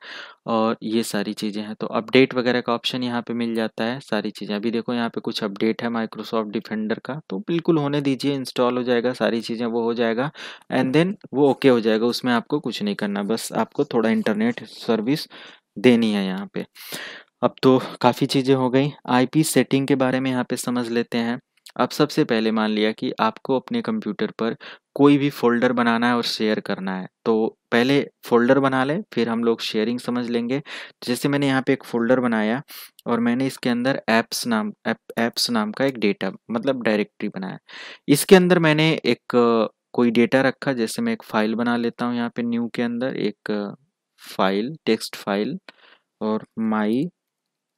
और ये सारी चीज़ें हैं तो अपडेट वगैरह का ऑप्शन यहाँ पे मिल जाता है सारी चीज़ें अभी देखो यहाँ पर कुछ अपडेट है माइक्रोसॉफ्ट डिफेंडर का तो बिल्कुल होने दीजिए इंस्टॉल हो जाएगा सारी चीज़ें वो हो जाएगा एंड देन वो ओके okay हो जाएगा उसमें आपको कुछ नहीं करना बस आपको थोड़ा इंटरनेट सर्विस देनी है यहाँ पे अब तो काफ़ी चीज़ें हो गई आईपी सेटिंग के बारे में यहाँ पे समझ लेते हैं अब सबसे पहले मान लिया कि आपको अपने कंप्यूटर पर कोई भी फोल्डर बनाना है और शेयर करना है तो पहले फोल्डर बना लें फिर हम लोग शेयरिंग समझ लेंगे जैसे मैंने यहाँ पे एक फ़ोल्डर बनाया और मैंने इसके अंदर ऐप्स नाम ऐप्स एप, नाम का एक डेटा मतलब डायरेक्टरी बनाया इसके अंदर मैंने एक कोई डेटा रखा जैसे मैं एक फ़ाइल बना लेता हूँ यहाँ पे न्यू के अंदर एक फ़ाइल टेक्स्ट फाइल और माई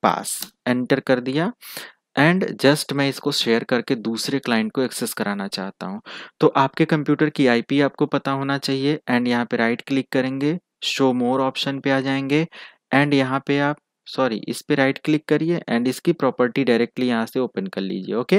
पास एंटर कर दिया एंड जस्ट मैं इसको शेयर करके दूसरे क्लाइंट को एक्सेस कराना चाहता हूँ तो आपके कंप्यूटर की आईपी आपको पता होना चाहिए एंड यहाँ पे राइट क्लिक करेंगे शो मोर ऑप्शन पे आ जाएंगे एंड यहाँ पे आप सॉरी इस पर राइट क्लिक करिए एंड इसकी प्रॉपर्टी डायरेक्टली यहाँ से ओपन कर लीजिए ओके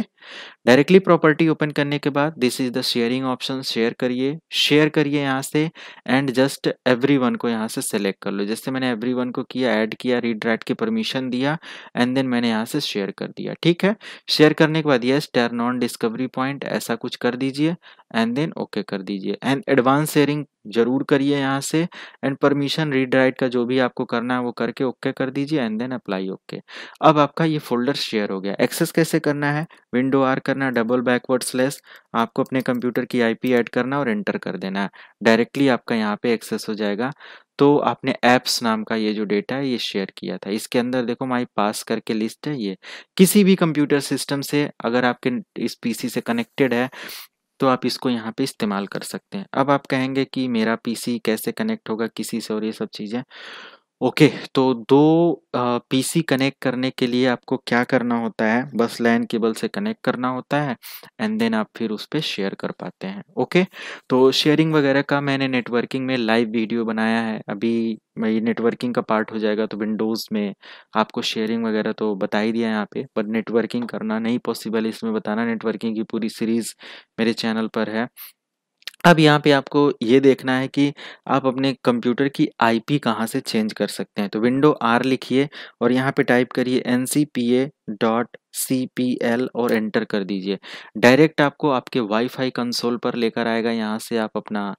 डायरेक्टली प्रॉपर्टी ओपन करने के बाद this is the sharing option share करिए शेयर करिए यहाँ से एंड जस्ट एवरी वन को यहाँ से सेलेक्ट कर लो जैसे मैंने एवरी वन को किया ऐड किया रीड राइट की परमिशन दिया एंड देन मैंने यहाँ से शेयर कर दिया ठीक है शेयर करने के बाद ये टर्न ऑन डिस्कवरी पॉइंट ऐसा कुछ कर दीजिए एंड देन ओके कर दीजिए एंड एडवांस शेयरिंग जरूर करिए यहाँ से एंड परमिशन रीड राइट का जो भी आपको करना है वो करके ओके okay कर दीजिए एंड देन अप्लाई ओके अब आपका ये फोल्डर शेयर हो गया एक्सेस कैसे करना है विंडो आर करना डबल बैकवर्ड स्लैश आपको अपने कंप्यूटर की आईपी ऐड करना और एंटर कर देना डायरेक्टली आपका यहाँ पे एक्सेस हो जाएगा तो आपने एप्स नाम का ये जो डेटा है ये शेयर किया था इसके अंदर देखो माई पास करके लिस्ट है ये किसी भी कंप्यूटर सिस्टम से अगर आपके इस पीसी से कनेक्टेड है तो आप इसको यहाँ पे इस्तेमाल कर सकते हैं अब आप कहेंगे कि मेरा पीसी कैसे कनेक्ट होगा किसी से और ये सब चीज़ें ओके तो दो पीसी कनेक्ट करने के लिए आपको क्या करना होता है बस लाइन केबल से कनेक्ट करना होता है एंड देन आप फिर उस पर शेयर कर पाते हैं ओके तो शेयरिंग वगैरह का मैंने नेटवर्किंग में लाइव वीडियो बनाया है अभी ये नेटवर्किंग का पार्ट हो जाएगा तो विंडोज़ में आपको शेयरिंग वगैरह तो बता ही दिया यहाँ पे पर नेटवर्किंग करना नहीं पॉसिबल इसमें बताना नेटवर्किंग की पूरी सीरीज़ मेरे चैनल पर है अब यहाँ पे आपको ये देखना है कि आप अपने कंप्यूटर की आईपी कहाँ से चेंज कर सकते हैं तो विंडो आर लिखिए और यहाँ पे टाइप करिए N C P A dot C P L और एंटर कर दीजिए डायरेक्ट आपको आपके वाईफाई कंसोल पर लेकर आएगा यहाँ से आप अपना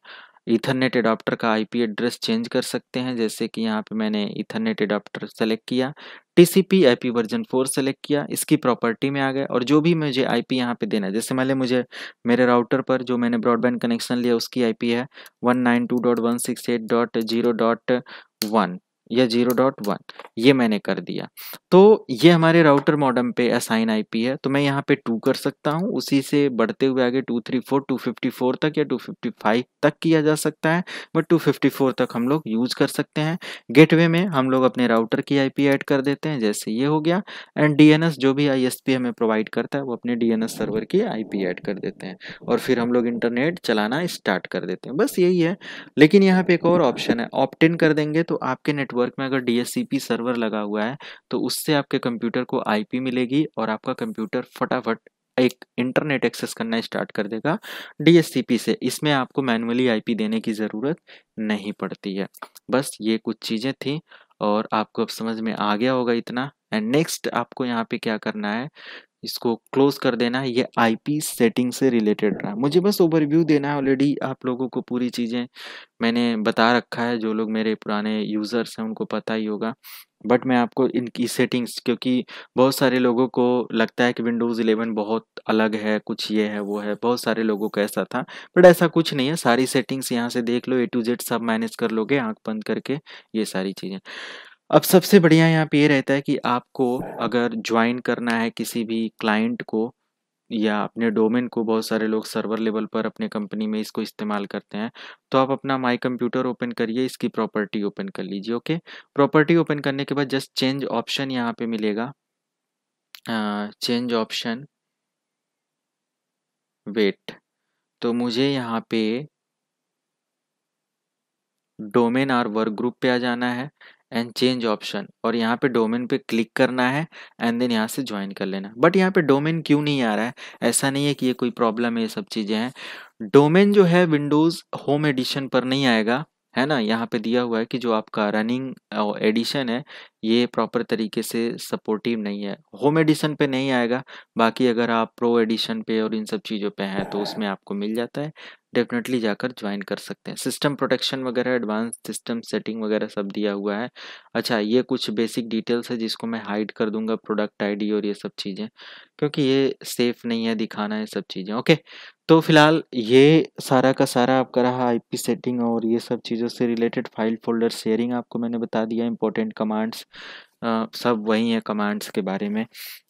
ईथरनेट एडाप्टर का आईपी एड्रेस चेंज कर सकते हैं जैसे कि यहाँ पे मैंने ईथरनेट एडाप्टर सेलेक्ट किया TCP IP version four select किया इसकी प्रॉपर्टी में आ गए और जो भी मुझे आईपी यहाँ पे देना है जैसे मैंने मुझे मेरे राउटर पर जो मैंने ब्रॉडबैंड कनेक्शन लिया उसकी आईपी है one nine two dot one six eight dot zero dot one या जीरो डॉट वन ये मैंने कर दिया तो ये हमारे राउटर मॉडम पे असाइन आईपी है तो मैं यहाँ पे टू कर सकता हूँ उसी से बढ़ते हुए आगे two three four two fifty four तक या टू फिफ्टी फाइव तक किया जा सकता है बट टू फिफ्टी फोर तक हम लोग यूज़ कर सकते हैं गेटवे में हम लोग अपने राउटर की आई पी ऐड कर देते हैं जैसे ये हो गया एंड डी एन एस जो भी आई एस पी हमें प्रोवाइड करता है वो अपने डी एन एस सर्वर की आई पी ऐड कर देते हैं और फिर हम लोग इंटरनेट चलाना स्टार्ट कर देते हैं बस यही है लेकिन यहाँ पे एक और ऑप्शन है ऑप्ट इन कर देंगे तो आपके नेटवर्क नेटवर्क में अगर डी सर्वर लगा हुआ है तो उससे आपके कंप्यूटर को आईपी मिलेगी और आपका कंप्यूटर फटाफट एक इंटरनेट एक्सेस करना स्टार्ट कर देगा डीएससीपी से इसमें आपको मैनुअली आईपी देने की ज़रूरत नहीं पड़ती है बस ये कुछ चीज़ें थी और आपको अब समझ में आ गया होगा इतना एंड नेक्स्ट आपको यहाँ पे क्या करना है इसको क्लोज कर देना है ये आईपी सेटिंग से रिलेटेड रहा मुझे बस ओवरव्यू देना है ऑलरेडी आप लोगों को पूरी चीज़ें मैंने बता रखा है जो लोग मेरे पुराने यूज़र्स हैं उनको पता ही होगा बट मैं आपको इनकी सेटिंग्स क्योंकि बहुत सारे लोगों को लगता है कि विंडोज़ इलेवन बहुत अलग है कुछ ये है वो है बहुत सारे लोगों को ऐसा था बट ऐसा कुछ नहीं है सारी सेटिंग्स यहाँ से देख लो ए टू जेड सब मैनेज कर लोगे आँख बंद करके ये सारी चीज़ें अब सबसे बढ़िया यहाँ पे ये रहता है कि आपको अगर ज्वाइन करना है किसी भी क्लाइंट को या अपने डोमेन को बहुत सारे लोग सर्वर लेवल पर अपने कंपनी में इसको इस्तेमाल करते हैं तो आप अपना माई कंप्यूटर ओपन करिए इसकी प्रॉपर्टी ओपन कर लीजिए ओके प्रॉपर्टी ओपन करने के बाद जस्ट चेंज ऑप्शन यहाँ पे मिलेगा चेंज ऑप्शन वेट तो मुझे यहाँ पे डोमेन और वर्क ग्रुप पे आ जाना है एंड चेंज ऑप्शन और यहाँ पे डोमेन पे क्लिक करना है एंड देन यहाँ से ज्वाइन कर लेना बट यहाँ पे डोमेन क्यों नहीं आ रहा है ऐसा नहीं है कि ये कोई प्रॉब्लम है ये सब चीज़ें हैं डोमेन जो है विंडोज़ होम एडिशन पर नहीं आएगा है ना यहाँ पे दिया हुआ है कि जो आपका रनिंग एडिशन है ये प्रॉपर तरीके से सपोर्टिव नहीं है होम एडिशन पे नहीं आएगा बाकी अगर आप प्रो एडिशन पे और इन सब चीज़ों पे हैं तो उसमें आपको मिल जाता है डेफिनेटली जाकर ज्वाइन कर सकते हैं सिस्टम प्रोटेक्शन वगैरह एडवांस सिस्टम सेटिंग वगैरह सब दिया हुआ है अच्छा ये कुछ बेसिक डिटेल्स है जिसको मैं हाइड कर दूंगा प्रोडक्ट आईडी और ये सब चीज़ें क्योंकि ये सेफ नहीं है दिखाना है सब चीज़ें ओके तो फिलहाल ये सारा का सारा आपका रहा आईपी सेटिंग और ये सब चीज़ों से रिलेटेड फाइल फोल्डर शेयरिंग आपको मैंने बता दिया इंपॉर्टेंट कमांड्स सब वही है कमांड्स के बारे में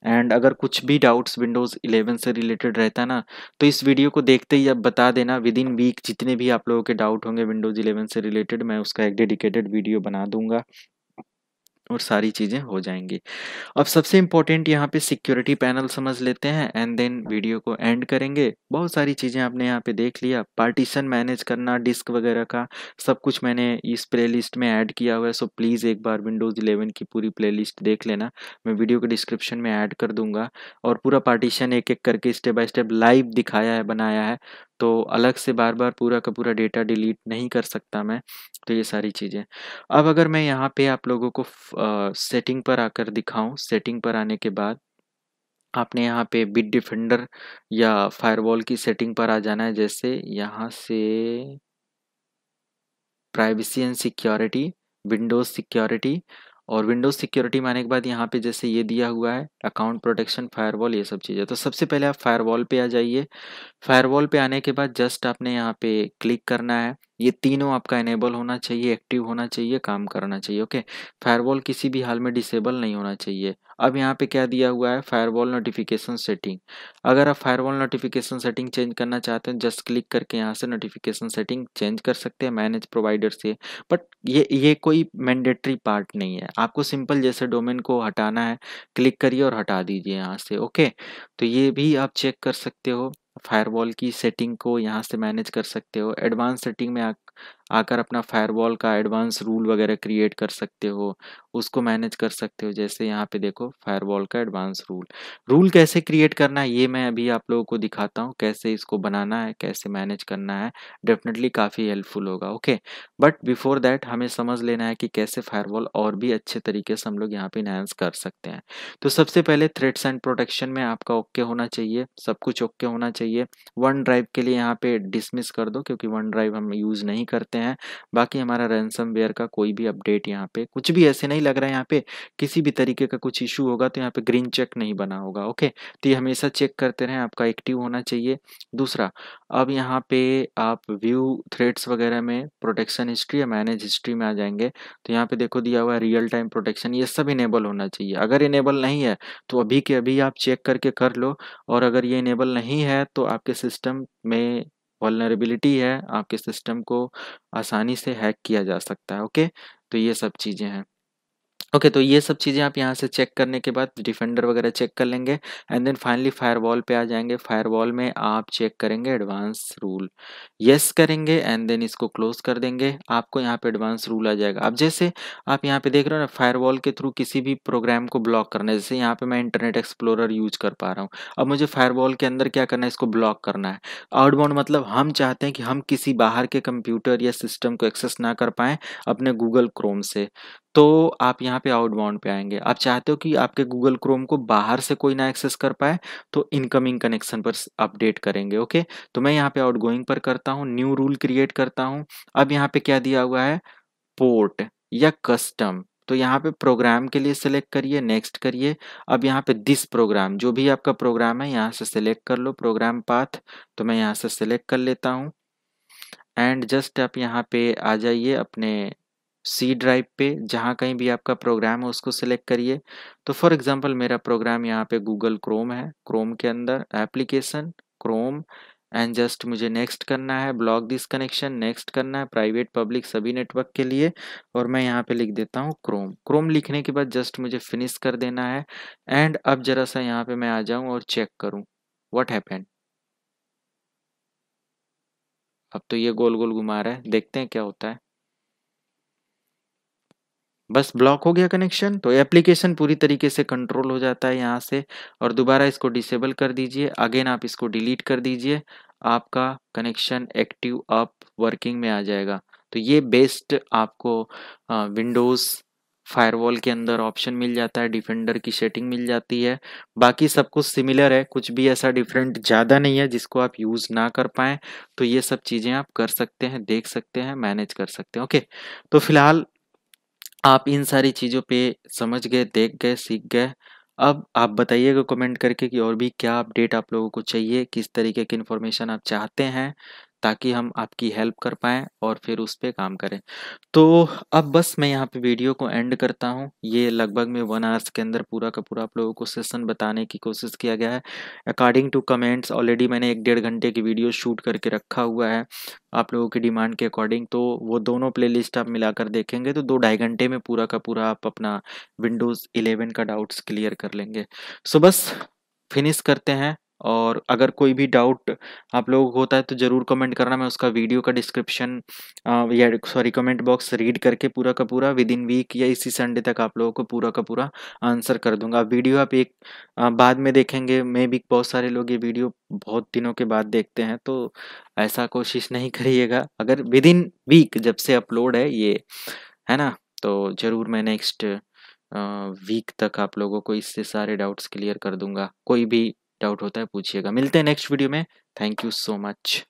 एंड अगर कुछ भी डाउट्स विंडोज़ इलेवन से रिलेटेड रहता ना तो इस वीडियो को देखते ही आप बता देना विद इन वीक जितने भी आप लोगों के डाउट होंगे विंडोज़ इलेवन से रिलेटेड मैं उसका एक डेडिकेटेड वीडियो बना दूंगा और सारी चीज़ें हो जाएंगी अब सबसे इंपॉर्टेंट यहाँ पे सिक्योरिटी पैनल समझ लेते हैं एंड देन वीडियो को एंड करेंगे बहुत सारी चीज़ें आपने यहाँ पे देख लिया पार्टीशन मैनेज करना डिस्क वगैरह का सब कुछ मैंने इस प्लेलिस्ट में ऐड किया हुआ है सो प्लीज़ एक बार विंडोज़ इलेवन की पूरी प्ले देख लेना मैं वीडियो के डिस्क्रिप्शन में ऐड कर दूंगा और पूरा पार्टीशन एक एक करके स्टेप बाय स्टेप लाइव दिखाया है बनाया है तो अलग से बार बार पूरा का पूरा डेटा डिलीट नहीं कर सकता मैं तो ये सारी चीज़ें अब अगर मैं यहाँ पे आप लोगों को सेटिंग पर आकर दिखाऊँ सेटिंग पर आने के बाद आपने यहाँ पे बिट डिफेंडर या फायरवॉल की सेटिंग पर आ जाना है जैसे यहाँ से privacy and security Windows security और विंडोज़ सिक्योरिटी में आने के बाद यहाँ पे जैसे ये दिया हुआ है अकाउंट प्रोटेक्शन फायरवॉल ये सब चीज़ें तो सबसे पहले आप फायरवॉल पे आ जाइए फायरवॉल पे आने के बाद जस्ट आपने यहाँ पे क्लिक करना है ये तीनों आपका इनेबल होना चाहिए एक्टिव होना चाहिए काम करना चाहिए ओके फायरवॉल किसी भी हाल में डिसेबल नहीं होना चाहिए अब यहाँ पे क्या दिया हुआ है फायरवॉल नोटिफिकेशन सेटिंग अगर आप फायरवॉल नोटिफिकेशन सेटिंग चेंज करना चाहते हैं जस्ट क्लिक करके यहाँ से नोटिफिकेशन सेटिंग चेंज कर सकते हैं मैनेज प्रोवाइडर से बट ये ये कोई मैंडेटरी पार्ट नहीं है आपको सिंपल जैसे डोमेन को हटाना है क्लिक करिए और हटा दीजिए यहाँ से ओके तो ये भी आप चेक कर सकते हो फायरवॉल की सेटिंग को यहाँ से मैनेज कर सकते हो एडवांस सेटिंग में आ आकर अपना फायरवॉल का एडवांस रूल वगैरह क्रिएट कर सकते हो उसको मैनेज कर सकते हो जैसे यहाँ पे देखो फायरवॉल का एडवांस रूल रूल कैसे क्रिएट करना है ये मैं अभी आप लोगों को दिखाता हूँ कैसे इसको बनाना है कैसे मैनेज करना है डेफिनेटली काफ़ी हेल्पफुल होगा ओके बट बिफोर दैट हमें समझ लेना है कि कैसे फायरवॉल और भी अच्छे तरीके से हम लोग यहाँ पे इन्हेंस कर सकते हैं तो सबसे पहले थ्रेड्स एंड प्रोटेक्शन में आपका ओके होना चाहिए सब कुछ ओके होना चाहिए वन ड्राइव के लिए यहाँ पे डिसमिस कर दो क्योंकि वन ड्राइव हम यूज़ नहीं नहीं करते हैं बाकी हमारा रैनसमवेयर का कोई भी अपडेट यहाँ पे कुछ भी ऐसे नहीं लग रहा है यहाँ पे किसी भी तरीके का कुछ इशू होगा तो यहाँ पे ग्रीन चेक नहीं बना होगा ओके तो ये हमेशा चेक करते रहें आपका एक्टिव होना चाहिए दूसरा अब यहाँ पे आप व्यू थ्रेड्स वगैरह में प्रोटेक्शन हिस्ट्री या मैनेज हिस्ट्री में आ जाएंगे तो यहाँ पे देखो दिया हुआ है रियल टाइम प्रोटेक्शन ये सब इनेबल होना चाहिए अगर इनेबल नहीं है तो अभी के अभी आप चेक करके कर लो और अगर ये इनेबल नहीं है तो आपके सिस्टम में वलनरेबिलिटी है आपके सिस्टम को आसानी से हैक किया जा सकता है ओके तो ये सब चीज़ें हैं ओके okay, तो ये सब चीज़ें आप यहाँ से चेक करने के बाद डिफेंडर वगैरह चेक कर लेंगे एंड देन फाइनली फायरवॉल पे आ जाएंगे फायरवॉल में आप चेक करेंगे एडवांस रूल यस करेंगे एंड देन इसको क्लोज कर देंगे आपको यहाँ पे एडवांस रूल आ जाएगा अब जैसे आप यहाँ पे देख रहे हो ना फायरवॉल के थ्रू किसी भी प्रोग्राम को ब्लॉक करना है जैसे यहाँ पर मैं इंटरनेट एक्सप्लोरर यूज कर पा रहा हूँ अब मुझे फायर के अंदर क्या करना है इसको ब्लॉक करना है आउटबाउंड मतलब हम चाहते हैं कि हम किसी बाहर के कंप्यूटर या सिस्टम को एक्सेस ना कर पाएँ अपने गूगल क्रोम से तो आप यहाँ पे आउटबाउंड पे आएंगे आप चाहते हो कि आपके गूगल क्रोम को बाहर से कोई ना एक्सेस कर पाए तो इनकमिंग कनेक्शन पर अपडेट करेंगे ओके तो मैं यहाँ पे आउटगोइंग पर करता हूँ न्यू रूल क्रिएट करता हूँ अब यहाँ पे क्या दिया हुआ है पोर्ट या कस्टम तो यहाँ पे प्रोग्राम के लिए सिलेक्ट करिए नेक्स्ट करिए अब यहाँ पे दिस प्रोग्राम जो भी आपका प्रोग्राम है यहाँ से सिलेक्ट कर लो प्रोग्राम पाथ तो मैं यहाँ से सिलेक्ट कर लेता हूँ एंड जस्ट आप यहाँ पे आ जाइए अपने सी ड्राइव पे जहाँ कहीं भी आपका प्रोग्राम है उसको सिलेक्ट करिए तो फॉर एग्जांपल मेरा प्रोग्राम यहाँ पे गूगल क्रोम है क्रोम के अंदर एप्लीकेशन क्रोम एंड जस्ट मुझे नेक्स्ट करना है ब्लॉक दिस कनेक्शन नेक्स्ट करना है प्राइवेट पब्लिक सभी नेटवर्क के लिए और मैं यहाँ पे लिख देता हूँ क्रोम क्रोम लिखने के बाद जस्ट मुझे फिनिश कर देना है एंड अब जरा सा यहाँ पे मैं आ जाऊँ और चेक करूँ वट हैपन अब तो ये गोल गोल घुमा रहा है देखते हैं क्या होता है बस ब्लॉक हो गया कनेक्शन तो एप्लीकेशन पूरी तरीके से कंट्रोल हो जाता है यहाँ से और दोबारा इसको डिसेबल कर दीजिए अगेन आप इसको डिलीट कर दीजिए आपका कनेक्शन एक्टिव अप वर्किंग में आ जाएगा तो ये बेस्ट आपको विंडोज़ फायरवॉल के अंदर ऑप्शन मिल जाता है डिफेंडर की सेटिंग मिल जाती है बाकी सब कुछ सिमिलर है कुछ भी ऐसा डिफरेंट ज़्यादा नहीं है जिसको आप यूज़ ना कर पाएँ तो ये सब चीज़ें आप कर सकते हैं देख सकते हैं मैनेज कर सकते हैं ओके तो फिलहाल आप इन सारी चीज़ों पे समझ गए देख गए सीख गए अब आप बताइएगा कमेंट करके कि और भी क्या अपडेट आप लोगों को चाहिए किस तरीके की इन्फॉर्मेशन आप चाहते हैं ताकि हम आपकी हेल्प कर पाएँ और फिर उस पर काम करें तो अब बस मैं यहाँ पे वीडियो को एंड करता हूँ ये लगभग में वन आवर्स के अंदर पूरा का पूरा आप लोगों को सेशन बताने की कोशिश किया गया है अकॉर्डिंग टू कमेंट्स ऑलरेडी मैंने एक डेढ़ घंटे की वीडियो शूट करके रखा हुआ है आप लोगों की डिमांड के अकॉर्डिंग तो वो दोनों प्ले आप मिलाकर देखेंगे तो दो ढाई घंटे में पूरा का पूरा आप अपना विंडोज़ इलेवन का डाउट्स क्लियर कर लेंगे सो बस फिनिश करते हैं और अगर कोई भी डाउट आप लोगों को होता है तो ज़रूर कमेंट करना मैं उसका वीडियो का डिस्क्रिप्शन या सॉरी कमेंट बॉक्स रीड करके पूरा का पूरा विद इन वीक या इसी संडे तक आप लोगों को पूरा का पूरा आंसर कर दूंगा वीडियो आप एक आ, बाद में देखेंगे मैं भी बहुत सारे लोग ये वीडियो बहुत दिनों के बाद देखते हैं तो ऐसा कोशिश नहीं करिएगा अगर विद इन वीक जब से अपलोड है ये है ना तो ज़रूर मैं नेक्स्ट वीक तक आप लोगों को इससे सारे डाउट्स क्लियर कर दूंगा कोई भी डाउट होता है पूछिएगा मिलते हैं नेक्स्ट वीडियो में थैंक यू सो मच